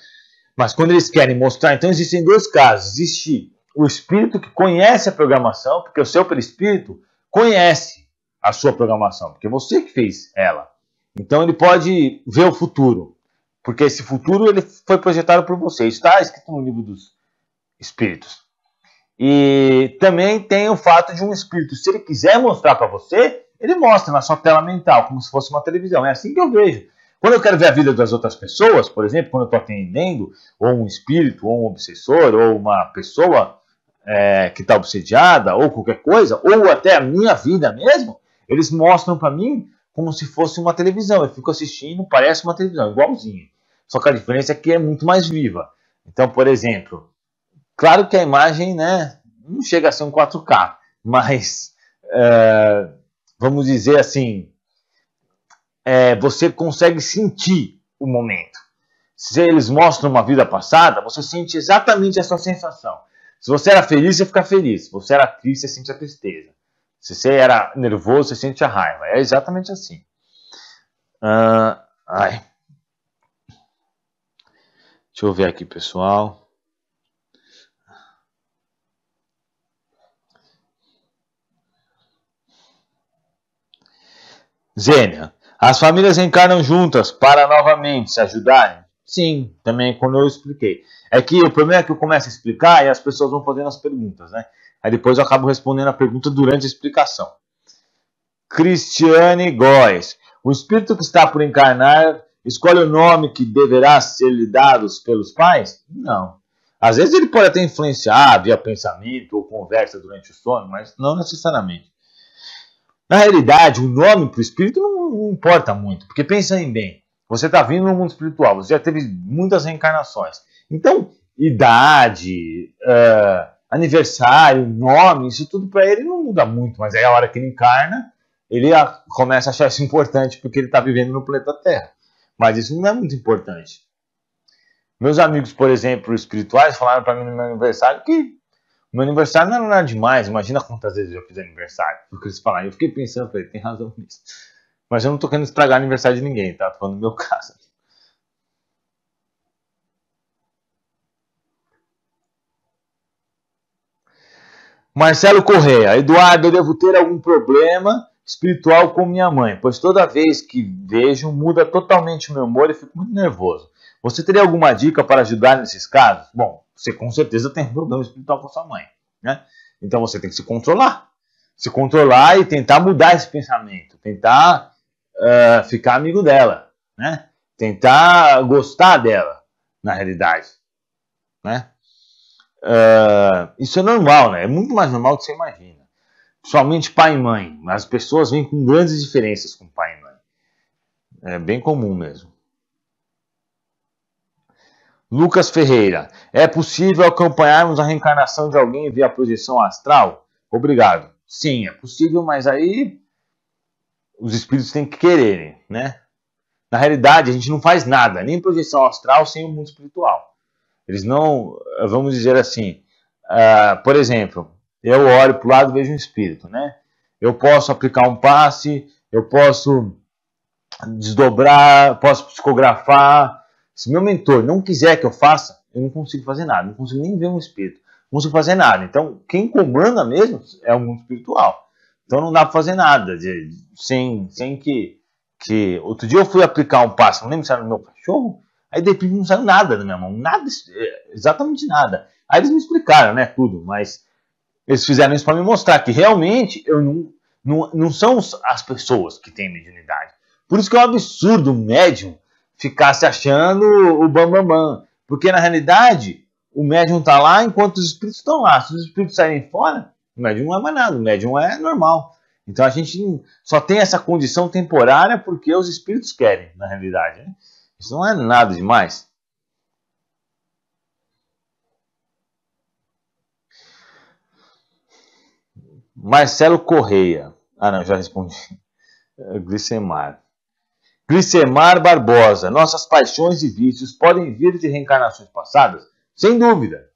Mas quando eles querem mostrar, então existem dois casos. Existe o espírito que conhece a programação, porque o seu perispírito conhece a sua programação, porque é você que fez ela. Então ele pode ver o futuro, porque esse futuro ele foi projetado por você. Está escrito no livro dos espíritos. E também tem o fato de um espírito, se ele quiser mostrar para você, ele mostra na sua tela mental, como se fosse uma televisão. É assim que eu vejo. Quando eu quero ver a vida das outras pessoas, por exemplo, quando eu estou atendendo, ou um espírito, ou um obsessor, ou uma pessoa é, que está obsediada, ou qualquer coisa, ou até a minha vida mesmo, eles mostram para mim como se fosse uma televisão. Eu fico assistindo, parece uma televisão, igualzinho. Só que a diferença é que é muito mais viva. Então, por exemplo, Claro que a imagem né, não chega a ser um 4K, mas é, vamos dizer assim, é, você consegue sentir o momento. Se eles mostram uma vida passada, você sente exatamente essa sensação. Se você era feliz, você fica feliz. Se você era triste, você sente a tristeza. Se você era nervoso, você sente a raiva. É exatamente assim. Uh, ai. Deixa eu ver aqui, pessoal. Zênia, as famílias encarnam juntas para novamente se ajudarem? Sim, também quando eu expliquei. É que o problema é que eu começo a explicar e as pessoas vão fazendo as perguntas, né? Aí depois eu acabo respondendo a pergunta durante a explicação. Cristiane Góes. O espírito que está por encarnar escolhe o nome que deverá ser lhe dado pelos pais? Não. Às vezes ele pode até influenciar via pensamento ou conversa durante o sono, mas não necessariamente. Na realidade, o nome para o espírito não, não, importa muito, porque pensem bem, você está vindo no mundo espiritual, você já teve muitas reencarnações. Então, idade, uh, aniversário, nome, isso tudo para ele não muda muito, mas aí a hora que ele encarna, ele a, começa a achar isso importante porque ele está vivendo no planeta Terra. Mas isso não é muito importante. Meus amigos, por exemplo, espirituais, falaram para mim no meu aniversário que meu aniversário não era nada demais, imagina quantas vezes eu fiz aniversário. Porque eles falaram, eu fiquei pensando, falei, tem razão nisso. Mas eu não tô querendo estragar aniversário de ninguém, tá? Tô falando do meu caso. Marcelo Correia, Eduardo, eu devo ter algum problema espiritual com minha mãe, pois toda vez que vejo muda totalmente o meu humor e fico muito nervoso. Você teria alguma dica para ajudar nesses casos? Bom, você com certeza tem um problema espiritual com sua mãe, né? Então você tem que se controlar, se controlar e tentar mudar esse pensamento, tentar uh, ficar amigo dela, né? Tentar gostar dela, na realidade, né? Uh, isso é normal, né? É muito mais normal do que você imagina. Principalmente pai e mãe. As pessoas vêm com grandes diferenças com pai e mãe. É bem comum mesmo. Lucas Ferreira, é possível acompanharmos a reencarnação de alguém via projeção astral? Obrigado. Sim, é possível, mas aí os espíritos têm que quererem, né? Na realidade, a gente não faz nada, nem projeção astral sem o mundo espiritual. Eles não, vamos dizer assim, uh, por exemplo, eu olho para o lado e vejo um espírito, né? Eu posso aplicar um passe, eu posso desdobrar, posso psicografar, se meu mentor não quiser que eu faça, eu não consigo fazer nada, não consigo nem ver um espírito, não consigo fazer nada. Então, quem comanda mesmo é o mundo espiritual. Então, não dá para fazer nada de, sem, sem que, que. Outro dia eu fui aplicar um passo, não lembro se era no meu cachorro, aí de repente não saiu nada da minha mão, nada, exatamente nada. Aí eles me explicaram, né, tudo, mas eles fizeram isso para me mostrar que realmente eu não, não, não são as pessoas que têm mediunidade. Por isso que é um absurdo o médium ficar se achando o bambambam. Bam, bam. Porque na realidade, o médium está lá enquanto os espíritos estão lá. Se os espíritos saírem fora, o médium não é mais nada, o médium é normal. Então a gente só tem essa condição temporária porque os espíritos querem, na realidade. Né? Isso não é nada demais. Marcelo Correia. Ah, não, já respondi. É, Glicemar. Glicemar Barbosa, nossas paixões e vícios podem vir de reencarnações passadas? Sem dúvida.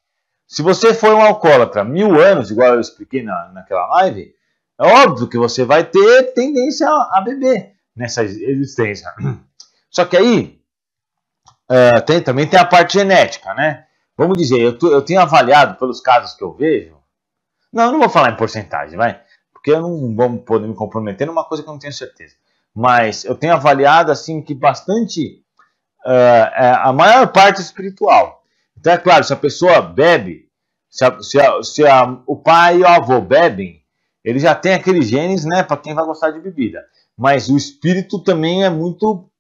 Se você for um alcoólatra mil anos, igual eu expliquei na, naquela live, é óbvio que você vai ter tendência a, a beber nessa existência. Só que aí uh, tem, também tem a parte genética, né? Vamos dizer, eu, eu tenho avaliado pelos casos que eu vejo. Não, eu não vou falar em porcentagem, vai. Porque eu não vou poder me comprometer numa coisa que eu não tenho certeza mas eu tenho avaliado assim que bastante uh, é a maior parte é espiritual. Então é claro, se a pessoa bebe, se, a, se, a, se a, o pai e o avô bebem, ele já tem aqueles genes, né, para quem vai gostar de bebida. Mas o espírito também é muito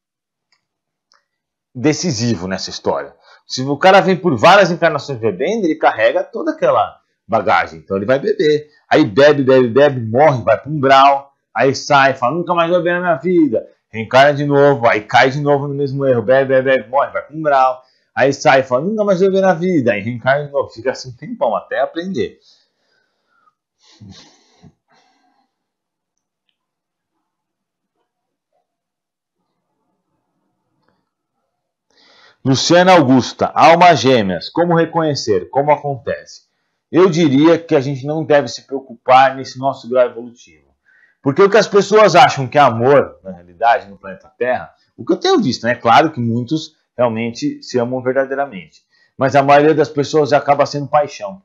decisivo nessa história. Se o cara vem por várias encarnações bebendo, ele carrega toda aquela bagagem. Então ele vai beber. Aí bebe, bebe, bebe, morre, vai para um brau aí sai, fala, nunca mais vou beber na minha vida, reencarna de novo, aí cai de novo no mesmo erro, bebe, bebe, bebe morre, vai com um grau, aí sai, fala, nunca mais vou beber na vida, aí reencarna de novo, fica assim um tempão até aprender. Luciana Augusta, almas gêmeas, como reconhecer? Como acontece? Eu diria que a gente não deve se preocupar nesse nosso grau evolutivo. Porque o que as pessoas acham que é amor, na realidade, no planeta Terra, o que eu tenho visto, né? Claro que muitos realmente se amam verdadeiramente. Mas a maioria das pessoas acaba sendo paixão.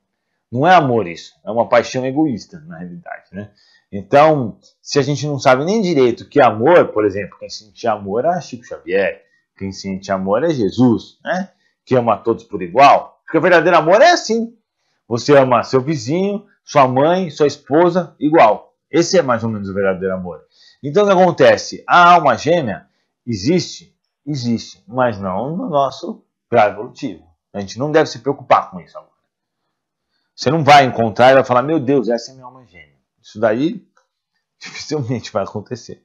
Não é amor isso, é uma paixão egoísta, na realidade, né? Então, se a gente não sabe nem direito que é amor, por exemplo, quem sente amor é Chico Xavier, quem sente amor é Jesus, né? Que ama todos por igual. Porque o verdadeiro amor é assim. Você ama seu vizinho, sua mãe, sua esposa, igual. Esse é mais ou menos o verdadeiro amor. Então o que acontece? A alma gêmea existe, existe, mas não no nosso grau evolutivo. A gente não deve se preocupar com isso agora. Você não vai encontrar e vai falar, meu Deus, essa é minha alma gêmea. Isso daí dificilmente vai acontecer.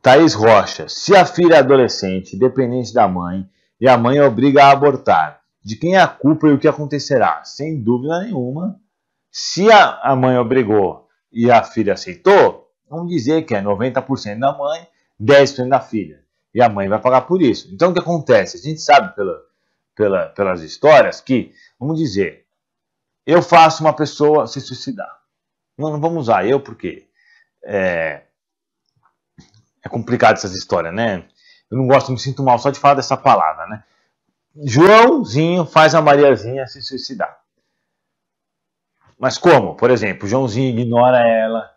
Thaís Rocha, se a filha é adolescente, dependente da mãe, e a mãe obriga a abortar, de quem é a culpa e o que acontecerá. Sem dúvida nenhuma, se a, mãe obrigou e a filha aceitou, vamos dizer que é 90% da mãe, 10% da filha. E a mãe vai pagar por isso. Então o que acontece? A gente sabe pela, pela, pelas histórias que, vamos dizer, eu faço uma pessoa se suicidar. Não, não vamos usar eu porque é, é complicado essas histórias, né? Eu não gosto, me sinto mal só de falar dessa palavra, né? Joãozinho faz a Mariazinha se suicidar. Mas como? Por exemplo, Joãozinho ignora ela,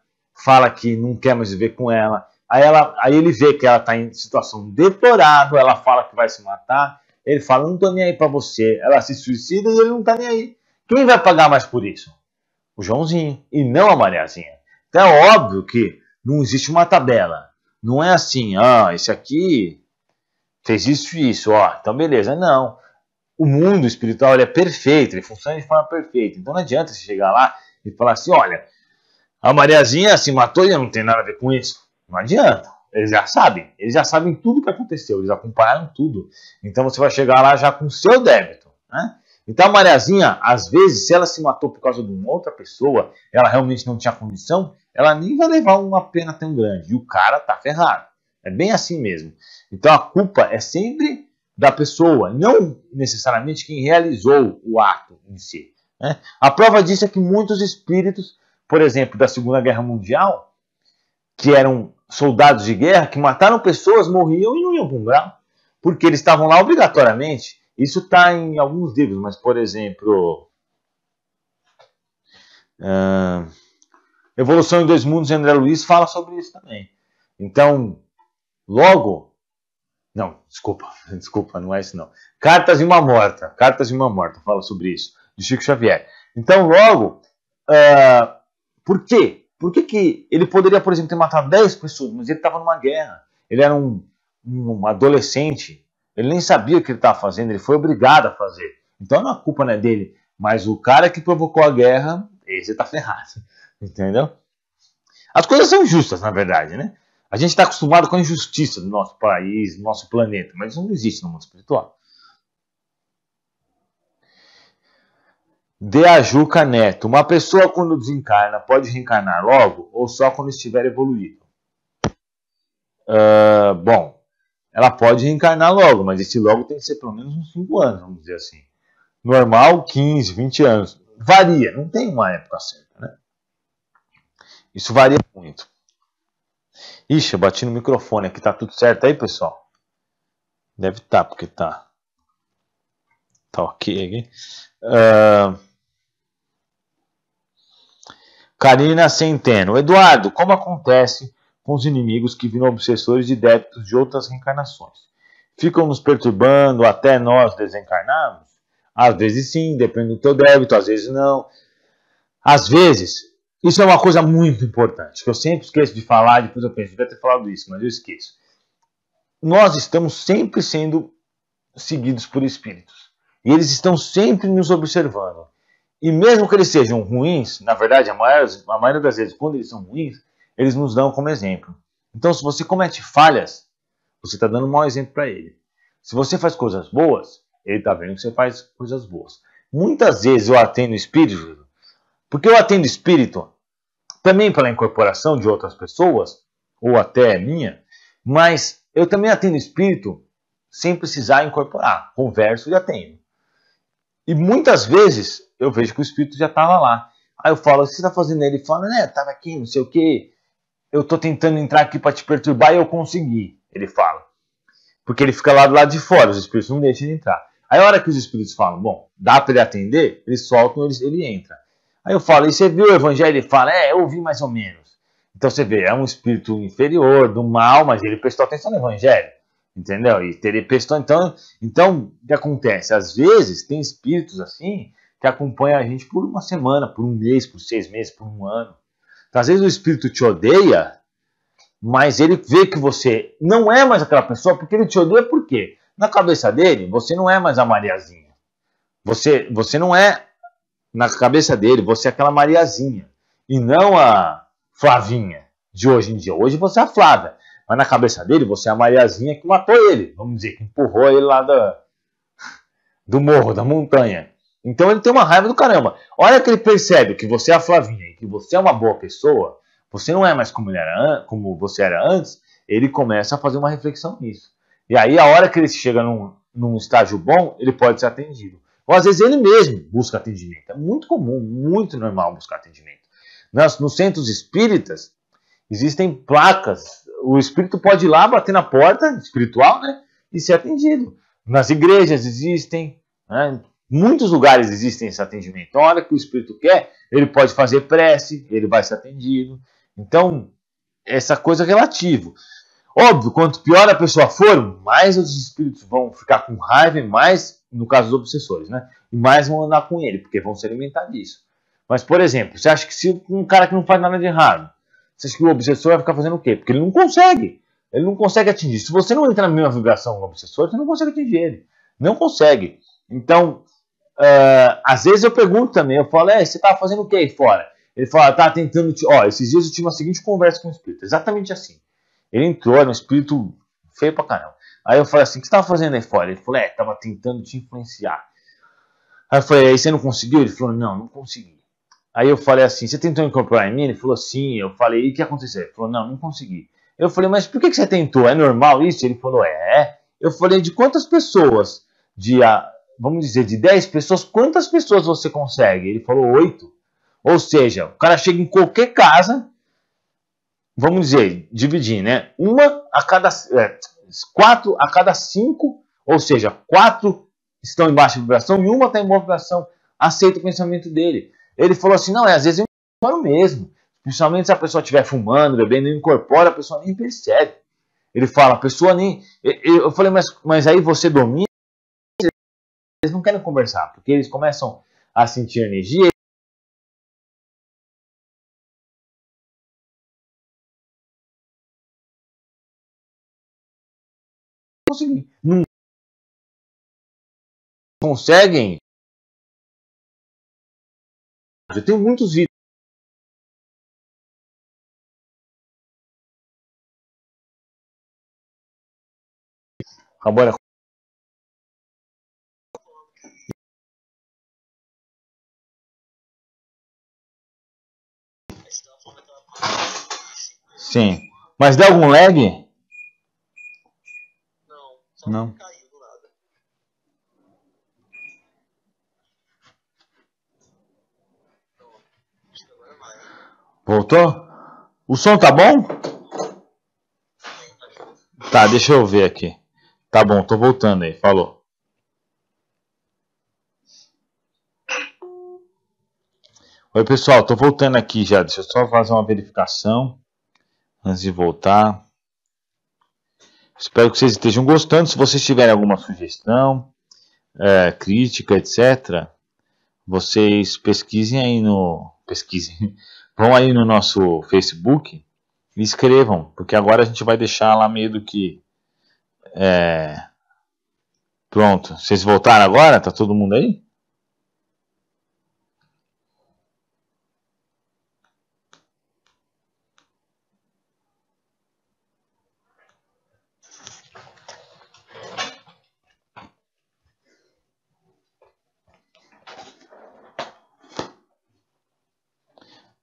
fala que não quer mais viver com ela. Aí, ela, aí ele vê que ela está em situação deplorável, ela fala que vai se matar. Ele fala, não estou nem aí para você. Ela se suicida e ele não está nem aí. Quem vai pagar mais por isso? O Joãozinho, e não a Mariazinha. Então é óbvio que não existe uma tabela. Não é assim, ah, esse aqui fez isso e isso, ó, então beleza. Não. O mundo espiritual ele é perfeito, ele funciona de forma perfeita. Então não adianta você chegar lá e falar assim: olha, a Mariazinha se matou e não tem nada a ver com isso. Não adianta. Eles já sabem, eles já sabem tudo o que aconteceu, eles acompanharam tudo. Então você vai chegar lá já com o seu débito, né? Então a Mariazinha, às vezes, se ela se matou por causa de uma outra pessoa, ela realmente não tinha condição, ela nem vai levar uma pena tão grande. E o cara tá ferrado. É bem assim mesmo. Então a culpa é sempre da pessoa, não necessariamente quem realizou o ato em si. Né? A prova disso é que muitos espíritos, por exemplo, da Segunda Guerra Mundial, que eram soldados de guerra, que mataram pessoas, morriam e não iam para um grau, porque eles estavam lá obrigatoriamente. Isso está em alguns livros, mas, por exemplo, uh, Evolução em Dois Mundos, André Luiz fala sobre isso também. Então, Logo, não, desculpa, desculpa, não é isso não. Cartas de uma morta, Cartas de uma morta, fala sobre isso, de Chico Xavier. Então, logo, uh, por quê? Por que, que ele poderia, por exemplo, ter matado 10 pessoas, mas ele estava numa guerra, ele era um, um, adolescente, ele nem sabia o que ele estava fazendo, ele foi obrigado a fazer. Então, não a é culpa não é dele, mas o cara que provocou a guerra, esse está ferrado, entendeu? As coisas são justas, na verdade, né? A gente está acostumado com a injustiça do nosso país, do nosso planeta, mas isso não existe no mundo espiritual. De Ajuca Neto. Uma pessoa quando desencarna pode reencarnar logo ou só quando estiver evoluído? Uh, bom, ela pode reencarnar logo, mas esse logo tem que ser pelo menos uns 5 anos, vamos dizer assim. Normal, 15, 20 anos. Varia, não tem uma época certa, né? Isso varia muito. Ixi, eu bati no microfone aqui, tá tudo certo aí, pessoal? Deve tá, porque tá. Tá ok uh... Karina Centeno. Eduardo, como acontece com os inimigos que viram obsessores de débitos de outras reencarnações? Ficam nos perturbando até nós desencarnarmos? Às vezes sim, depende do teu débito, às vezes não. Às vezes, isso é uma coisa muito importante, que eu sempre esqueço de falar, depois eu penso, devia ter falado isso, mas eu esqueço. Nós estamos sempre sendo seguidos por espíritos. E eles estão sempre nos observando. E mesmo que eles sejam ruins, na verdade, a maioria, a maioria das vezes, quando eles são ruins, eles nos dão como exemplo. Então, se você comete falhas, você está dando um mau exemplo para ele. Se você faz coisas boas, ele está vendo que você faz coisas boas. Muitas vezes eu atendo espírito, porque eu atendo espírito também pela incorporação de outras pessoas, ou até é minha, mas eu também atendo espírito sem precisar incorporar. Converso e atendo. E muitas vezes eu vejo que o espírito já estava lá. Aí eu falo, o que você está fazendo? Ele fala, né, estava aqui, não sei o quê. Eu estou tentando entrar aqui para te perturbar e eu consegui. Ele fala. Porque ele fica lá do lado de fora, os espíritos não deixam ele entrar. Aí a hora que os espíritos falam, bom, dá para ele atender, eles soltam, ele, ele entra. Aí eu falo, e você viu o evangelho? Ele fala, é, eu ouvi mais ou menos. Então você vê, é um espírito inferior, do mal, mas ele prestou atenção no evangelho. Entendeu? E ele prestou, então, então, o que acontece? Às vezes tem espíritos assim que acompanham a gente por uma semana, por um mês, por seis meses, por um ano. Então, às vezes o espírito te odeia, mas ele vê que você não é mais aquela pessoa, porque ele te odeia por quê? Na cabeça dele, você não é mais a Mariazinha. Você, você não é na cabeça dele, você é aquela Mariazinha e não a Flavinha de hoje em dia. Hoje você é a Flávia, mas na cabeça dele você é a Mariazinha que matou ele, vamos dizer, que empurrou ele lá do do morro, da montanha. Então ele tem uma raiva do caramba. A hora que ele percebe que você é a Flavinha e que você é uma boa pessoa, você não é mais como, era, como você era antes, ele começa a fazer uma reflexão nisso. E aí, a hora que ele chega num, num estágio bom, ele pode ser atendido. Ou às vezes ele mesmo busca atendimento. É muito comum, muito normal buscar atendimento. Nas, nos centros espíritas, existem placas. O espírito pode ir lá bater na porta espiritual né, e ser atendido. Nas igrejas existem, né, muitos lugares existem esse atendimento. Então, a hora que o espírito quer, ele pode fazer prece, ele vai ser atendido. Então, essa coisa é relativa. Óbvio, quanto pior a pessoa for, mais os espíritos vão ficar com raiva e mais no caso dos obsessores, né? E mais vão andar com ele, porque vão se alimentar disso. Mas, por exemplo, você acha que se um cara que não faz nada de errado, você acha que o obsessor vai ficar fazendo o quê? Porque ele não consegue. Ele não consegue atingir. Se você não entrar na mesma vibração com o obsessor, você não consegue atingir ele. Não consegue. Então, uh, às vezes eu pergunto também, eu falo, é, você tá fazendo o quê aí fora? Ele fala, tá tentando. Te... Ó, esses dias eu tive uma seguinte conversa com o espírito, exatamente assim. Ele entrou, era um espírito feio pra caramba. Aí eu falei assim: o que você tava fazendo aí fora? Ele falou: é, tava tentando te influenciar. Aí eu falei: aí você não conseguiu? Ele falou: não, não consegui. Aí eu falei assim: você tentou incorporar em mim? Ele falou: sim. Eu falei: e o que aconteceu? Ele falou: não, não consegui. Eu falei: mas por que você tentou? É normal isso? Ele falou: é. Eu falei: de quantas pessoas? De, ah, vamos dizer, de 10 pessoas, quantas pessoas você consegue? Ele falou: 8. Ou seja, o cara chega em qualquer casa, vamos dizer, dividir, né? Uma a cada. É, quatro a cada cinco, ou seja, quatro estão em baixa vibração e uma está em boa vibração, aceita o pensamento dele. Ele falou assim: não, é às vezes eu incorporo mesmo. Principalmente se a pessoa estiver fumando, bebendo, incorpora, a pessoa nem percebe. Ele fala, a pessoa nem. Eu falei, mas, mas aí você domina? Eles não querem conversar, porque eles começam a sentir energia conseguir. Não conseguem. Eu tenho muitos vídeos. Agora. Sim. Mas deu algum lag? só Não. caiu do nada. Voltou? O som tá bom? Tá, deixa eu ver aqui. Tá bom, tô voltando aí. Falou. Oi, pessoal, tô voltando aqui já. Deixa eu só fazer uma verificação antes de voltar. Espero que vocês estejam gostando. Se vocês tiverem alguma sugestão, é, crítica, etc., vocês pesquisem aí no. Pesquisem. Vão aí no nosso Facebook e escrevam, porque agora a gente vai deixar lá meio do que. É, pronto. Vocês voltaram agora? Tá todo mundo aí?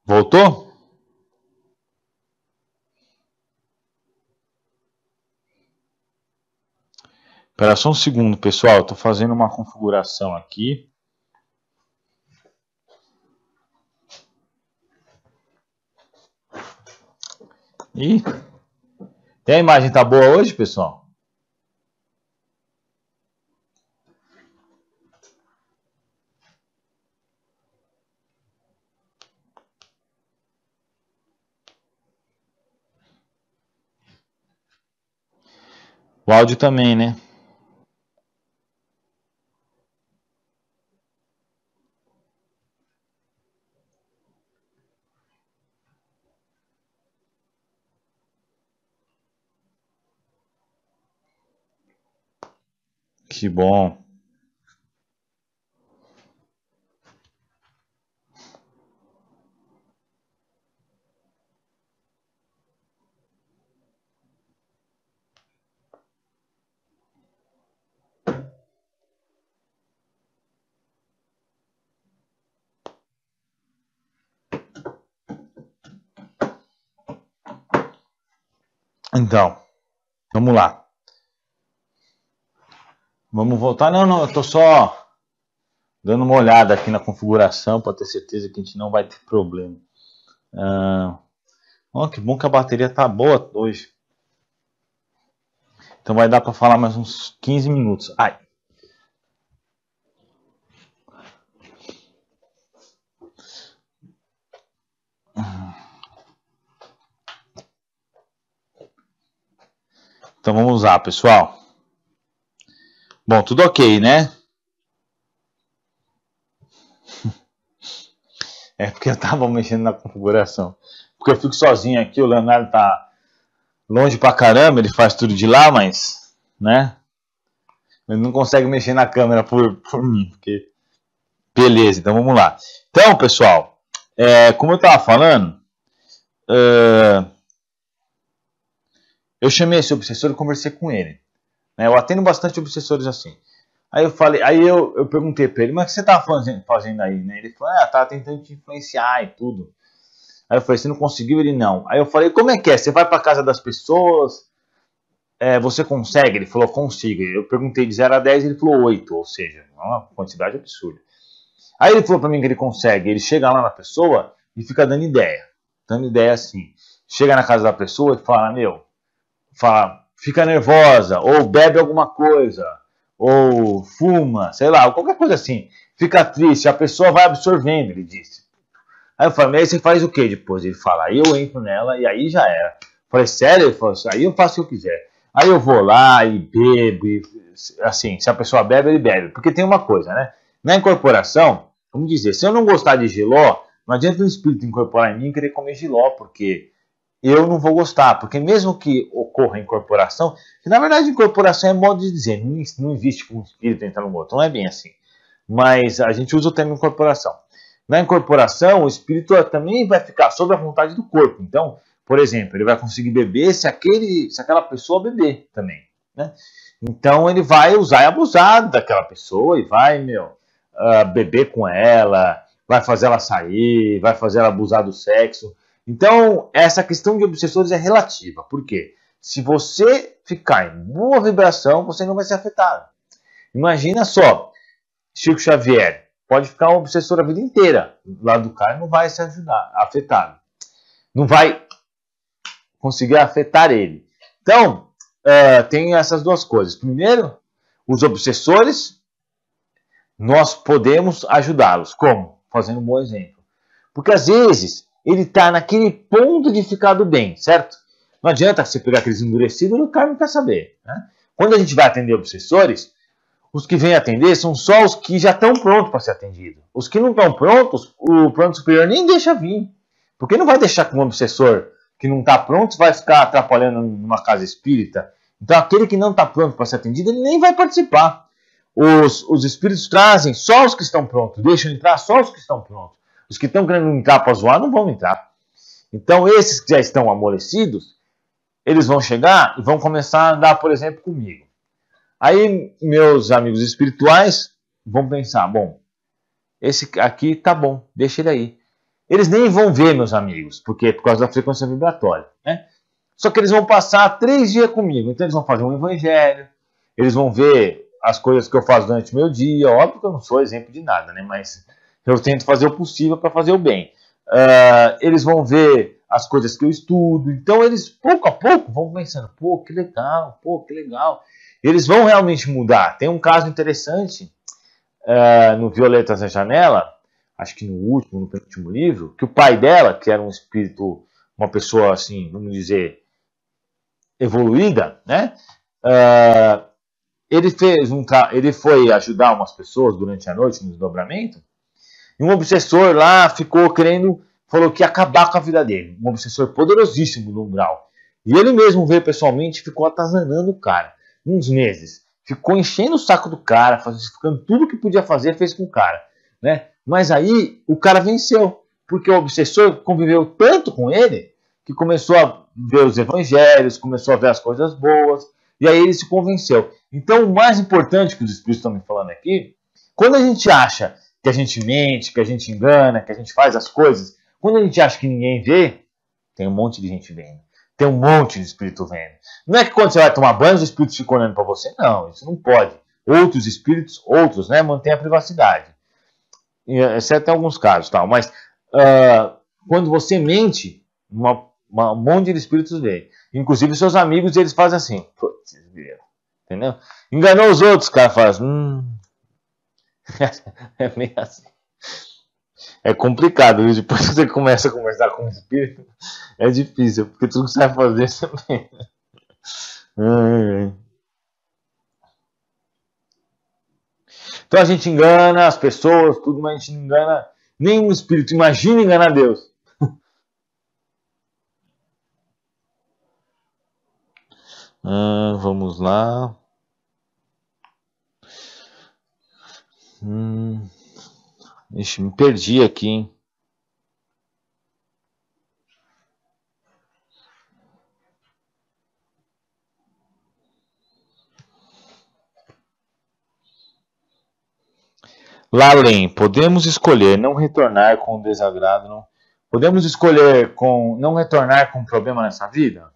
Voltou? Espera só um segundo, pessoal. Estou fazendo uma configuração aqui. E, e a imagem tá boa hoje, pessoal? áudio também, né? Que bom. Então, vamos lá. Vamos voltar. Não, não, eu tô só dando uma olhada aqui na configuração para ter certeza que a gente não vai ter problema. Ah, oh, que bom que a bateria tá boa hoje. Então vai dar para falar mais uns 15 minutos. Ai. Então vamos lá, pessoal. Bom, tudo ok, né? É porque eu tava mexendo na configuração. Porque eu fico sozinho aqui, o Leonardo tá longe pra caramba, ele faz tudo de lá, mas, né? Ele não consegue mexer na câmera por, por mim, porque... Beleza, então vamos lá. Então, pessoal, é, como eu tava falando, uh, eu chamei esse obsessor e conversei com ele. Né? Eu atendo bastante obsessores assim. Aí eu falei, aí eu, eu perguntei para ele, mas o que você tá fazendo, fazendo aí? Né? Ele falou, ah, tá tentando te influenciar e tudo. Aí eu falei, você não conseguiu? Ele não. Aí eu falei, como é que é? Você vai para casa das pessoas? É, você consegue? Ele falou, consigo. Eu perguntei de 0 a 10, ele falou 8, ou seja, é uma quantidade absurda. Aí ele falou para mim que ele consegue. Ele chega lá na pessoa e fica dando ideia, dando ideia assim. Chega na casa da pessoa e fala, meu, fala, fica nervosa, ou bebe alguma coisa, ou fuma, sei lá, qualquer coisa assim. Fica triste, a pessoa vai absorvendo, ele disse. Aí eu falei, mas você faz o que depois? Ele fala, aí eu entro nela e aí já era. Eu falei, sério? Ele falou, assim, aí eu faço o que eu quiser. Aí eu vou lá e bebo, e, assim, se a pessoa bebe, ele bebe. Porque tem uma coisa, né? Na incorporação, vamos dizer, se eu não gostar de giló, não adianta o espírito incorporar em mim e querer comer giló, porque eu não vou gostar, porque mesmo que ocorra incorporação, que na verdade incorporação é modo de dizer, não, não existe um espírito entrando no outro, não é bem assim. Mas a gente usa o termo incorporação. Na incorporação, o espírito também vai ficar sob a vontade do corpo. Então, por exemplo, ele vai conseguir beber se, aquele, se aquela pessoa beber também. Né? Então, ele vai usar e abusar daquela pessoa e vai, meu, uh, beber com ela, vai fazer ela sair, vai fazer ela abusar do sexo então, essa questão de obsessores é relativa, porque se você ficar em boa vibração, você não vai ser afetado. Imagina só, Chico Xavier pode ficar um obsessor a vida inteira, lá do cara não vai se ajudar, afetado. Não vai conseguir afetar ele. Então, uh, tem essas duas coisas. Primeiro, os obsessores, nós podemos ajudá-los. Como? Fazendo um bom exemplo. Porque às vezes ele está naquele ponto de ficar do bem, certo? Não adianta você pegar aqueles endurecidos, o cara não quer saber. Né? Quando a gente vai atender obsessores, os que vêm atender são só os que já estão prontos para ser atendido. Os que não estão prontos, o pronto superior nem deixa vir. Porque não vai deixar que um obsessor que não está pronto vai ficar atrapalhando numa casa espírita. Então aquele que não está pronto para ser atendido, ele nem vai participar. Os, os espíritos trazem só os que estão prontos, deixam entrar só os que estão prontos. Os que estão querendo entrar para zoar não vão entrar. Então, esses que já estão amolecidos, eles vão chegar e vão começar a andar, por exemplo, comigo. Aí, meus amigos espirituais vão pensar: bom, esse aqui tá bom, deixa ele aí. Eles nem vão ver, meus amigos, porque por causa da frequência vibratória, né? Só que eles vão passar três dias comigo. Então, eles vão fazer um evangelho, eles vão ver as coisas que eu faço durante o meu dia. Óbvio que eu não sou exemplo de nada, né? Mas eu tento fazer o possível para fazer o bem. Uh, eles vão ver as coisas que eu estudo. Então eles, pouco a pouco, vão pensando, pô, que legal, pô, que legal. Eles vão realmente mudar. Tem um caso interessante uh, no Violetas na Janela, acho que no último, no penúltimo livro, que o pai dela, que era um espírito, uma pessoa assim, vamos dizer, evoluída, né? Uh, ele fez um, ele foi ajudar umas pessoas durante a noite no desdobramento e um obsessor lá ficou querendo, falou que ia acabar com a vida dele. Um obsessor poderosíssimo no Umbral. E ele mesmo veio pessoalmente e ficou atazanando o cara. Uns meses. Ficou enchendo o saco do cara, ficando tudo que podia fazer, fez com o cara. Né? Mas aí o cara venceu. Porque o obsessor conviveu tanto com ele que começou a ver os evangelhos, começou a ver as coisas boas, e aí ele se convenceu. Então, o mais importante que os Espíritos estão me falando aqui, quando a gente acha que a gente mente, que a gente engana, que a gente faz as coisas. Quando a gente acha que ninguém vê, tem um monte de gente vendo. Tem um monte de espírito vendo. Não é que quando você vai tomar banho, os espíritos ficam olhando para você. Não, isso não pode. Outros espíritos, outros, né? Mantém a privacidade. Eh, exceto em alguns casos, tal. Mas uh, quando você mente, uma, uma, um monte de espíritos vê. Inclusive seus amigos, eles fazem assim. Putz, entendeu? Enganou os outros, cara. Faz, assim, hum, é meio assim. É complicado, viu? Depois que você começa a conversar com o espírito, é difícil, porque tudo que você vai fazer também. Então a gente engana as pessoas, tudo, mas a gente não engana nenhum espírito. Imagina enganar Deus. Ah, vamos lá. Ixi, me perdi aqui, hein? Lalém, podemos escolher não retornar com o desagrado, não... podemos escolher com não retornar com um problema nessa vida?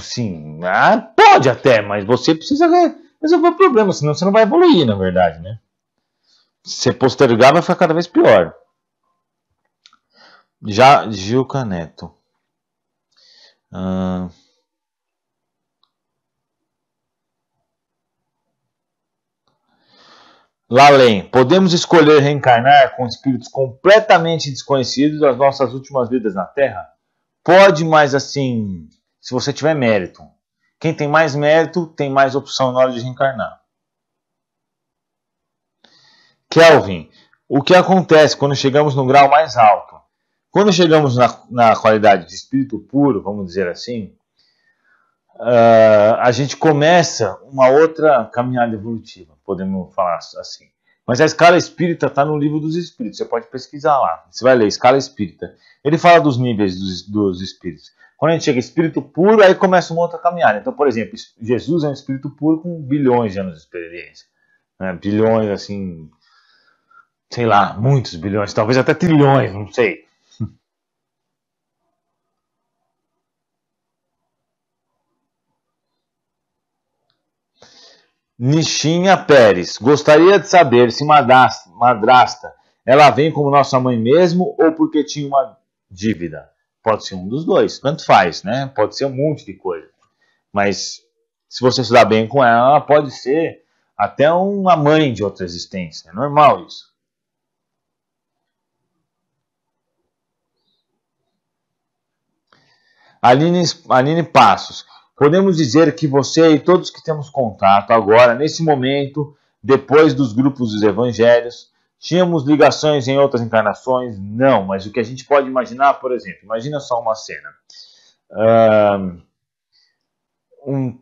Sim, ah, pode até, mas você precisa resolver o problema, senão você não vai evoluir, na verdade, né? se postergar, vai ficar cada vez pior. Já Gilca Neto. Ah, Lalém, podemos escolher reencarnar com espíritos completamente desconhecidos das nossas últimas vidas na Terra? Pode, mas assim, se você tiver mérito. Quem tem mais mérito tem mais opção na hora de reencarnar. Kelvin, o que acontece quando chegamos no grau mais alto? Quando chegamos na, na qualidade de espírito puro, vamos dizer assim, uh, a gente começa uma outra caminhada evolutiva, podemos falar assim. Mas a escala espírita está no livro dos espíritos, você pode pesquisar lá. Você vai ler escala espírita. Ele fala dos níveis dos, dos espíritos. Quando a gente chega espírito puro, aí começa uma outra caminhada. Então, por exemplo, Jesus é um espírito puro com bilhões de anos de experiência. Né? Bilhões, assim, sei lá, muitos bilhões, talvez até trilhões, não sei. Nichinha Pérez, gostaria de saber se madrasta, madrasta ela vem como nossa mãe mesmo ou porque tinha uma dívida? Pode ser um dos dois, tanto faz, né? Pode ser um monte de coisa. Mas se você se dá bem com ela, ela pode ser até uma mãe de outra existência. É normal isso. Aline, Aline Passos, podemos dizer que você e todos que temos contato agora, nesse momento, depois dos grupos dos evangelhos, tínhamos ligações em outras encarnações? Não, mas o que a gente pode imaginar, por exemplo, imagina só uma cena. Um,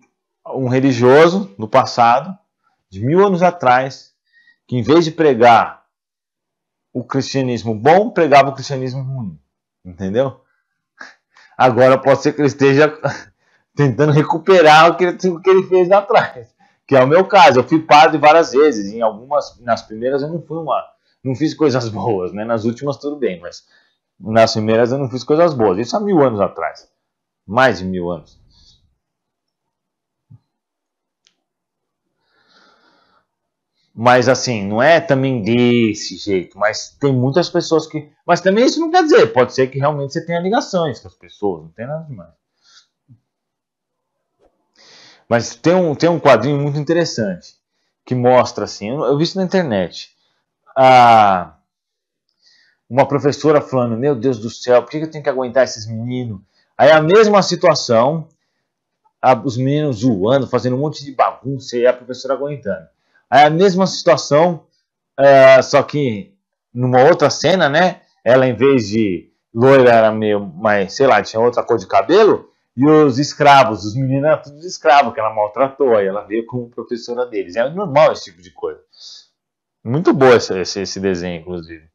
um religioso no passado, de mil anos atrás, que em vez de pregar o cristianismo bom, pregava o cristianismo ruim. Entendeu? Agora pode ser que ele esteja tentando recuperar o que, o que ele fez lá atrás. Que é o meu caso. Eu fui padre várias vezes. Em algumas, nas primeiras eu não fui uma, não fiz coisas boas, né? Nas últimas tudo bem, mas nas primeiras eu não fiz coisas boas. Isso há mil anos atrás, mais de mil anos. Mas assim, não é também desse jeito, mas tem muitas pessoas que. Mas também isso não quer dizer, pode ser que realmente você tenha ligações com as pessoas, não tem nada demais. Mas tem um, tem um quadrinho muito interessante que mostra assim, eu, eu vi isso na internet. A, uma professora falando, meu Deus do céu, por que eu tenho que aguentar esses meninos? Aí a mesma situação, a, os meninos zoando, fazendo um monte de bagunça e a professora aguentando. É a mesma situação, uh, só que numa outra cena, né? Ela, em vez de loira, era meio, mais sei lá, tinha outra cor de cabelo. E os escravos, os meninos eram todos escravos, que ela maltratou. E ela veio como professora deles. É normal esse tipo de coisa. Muito bom esse, esse, esse desenho, inclusive.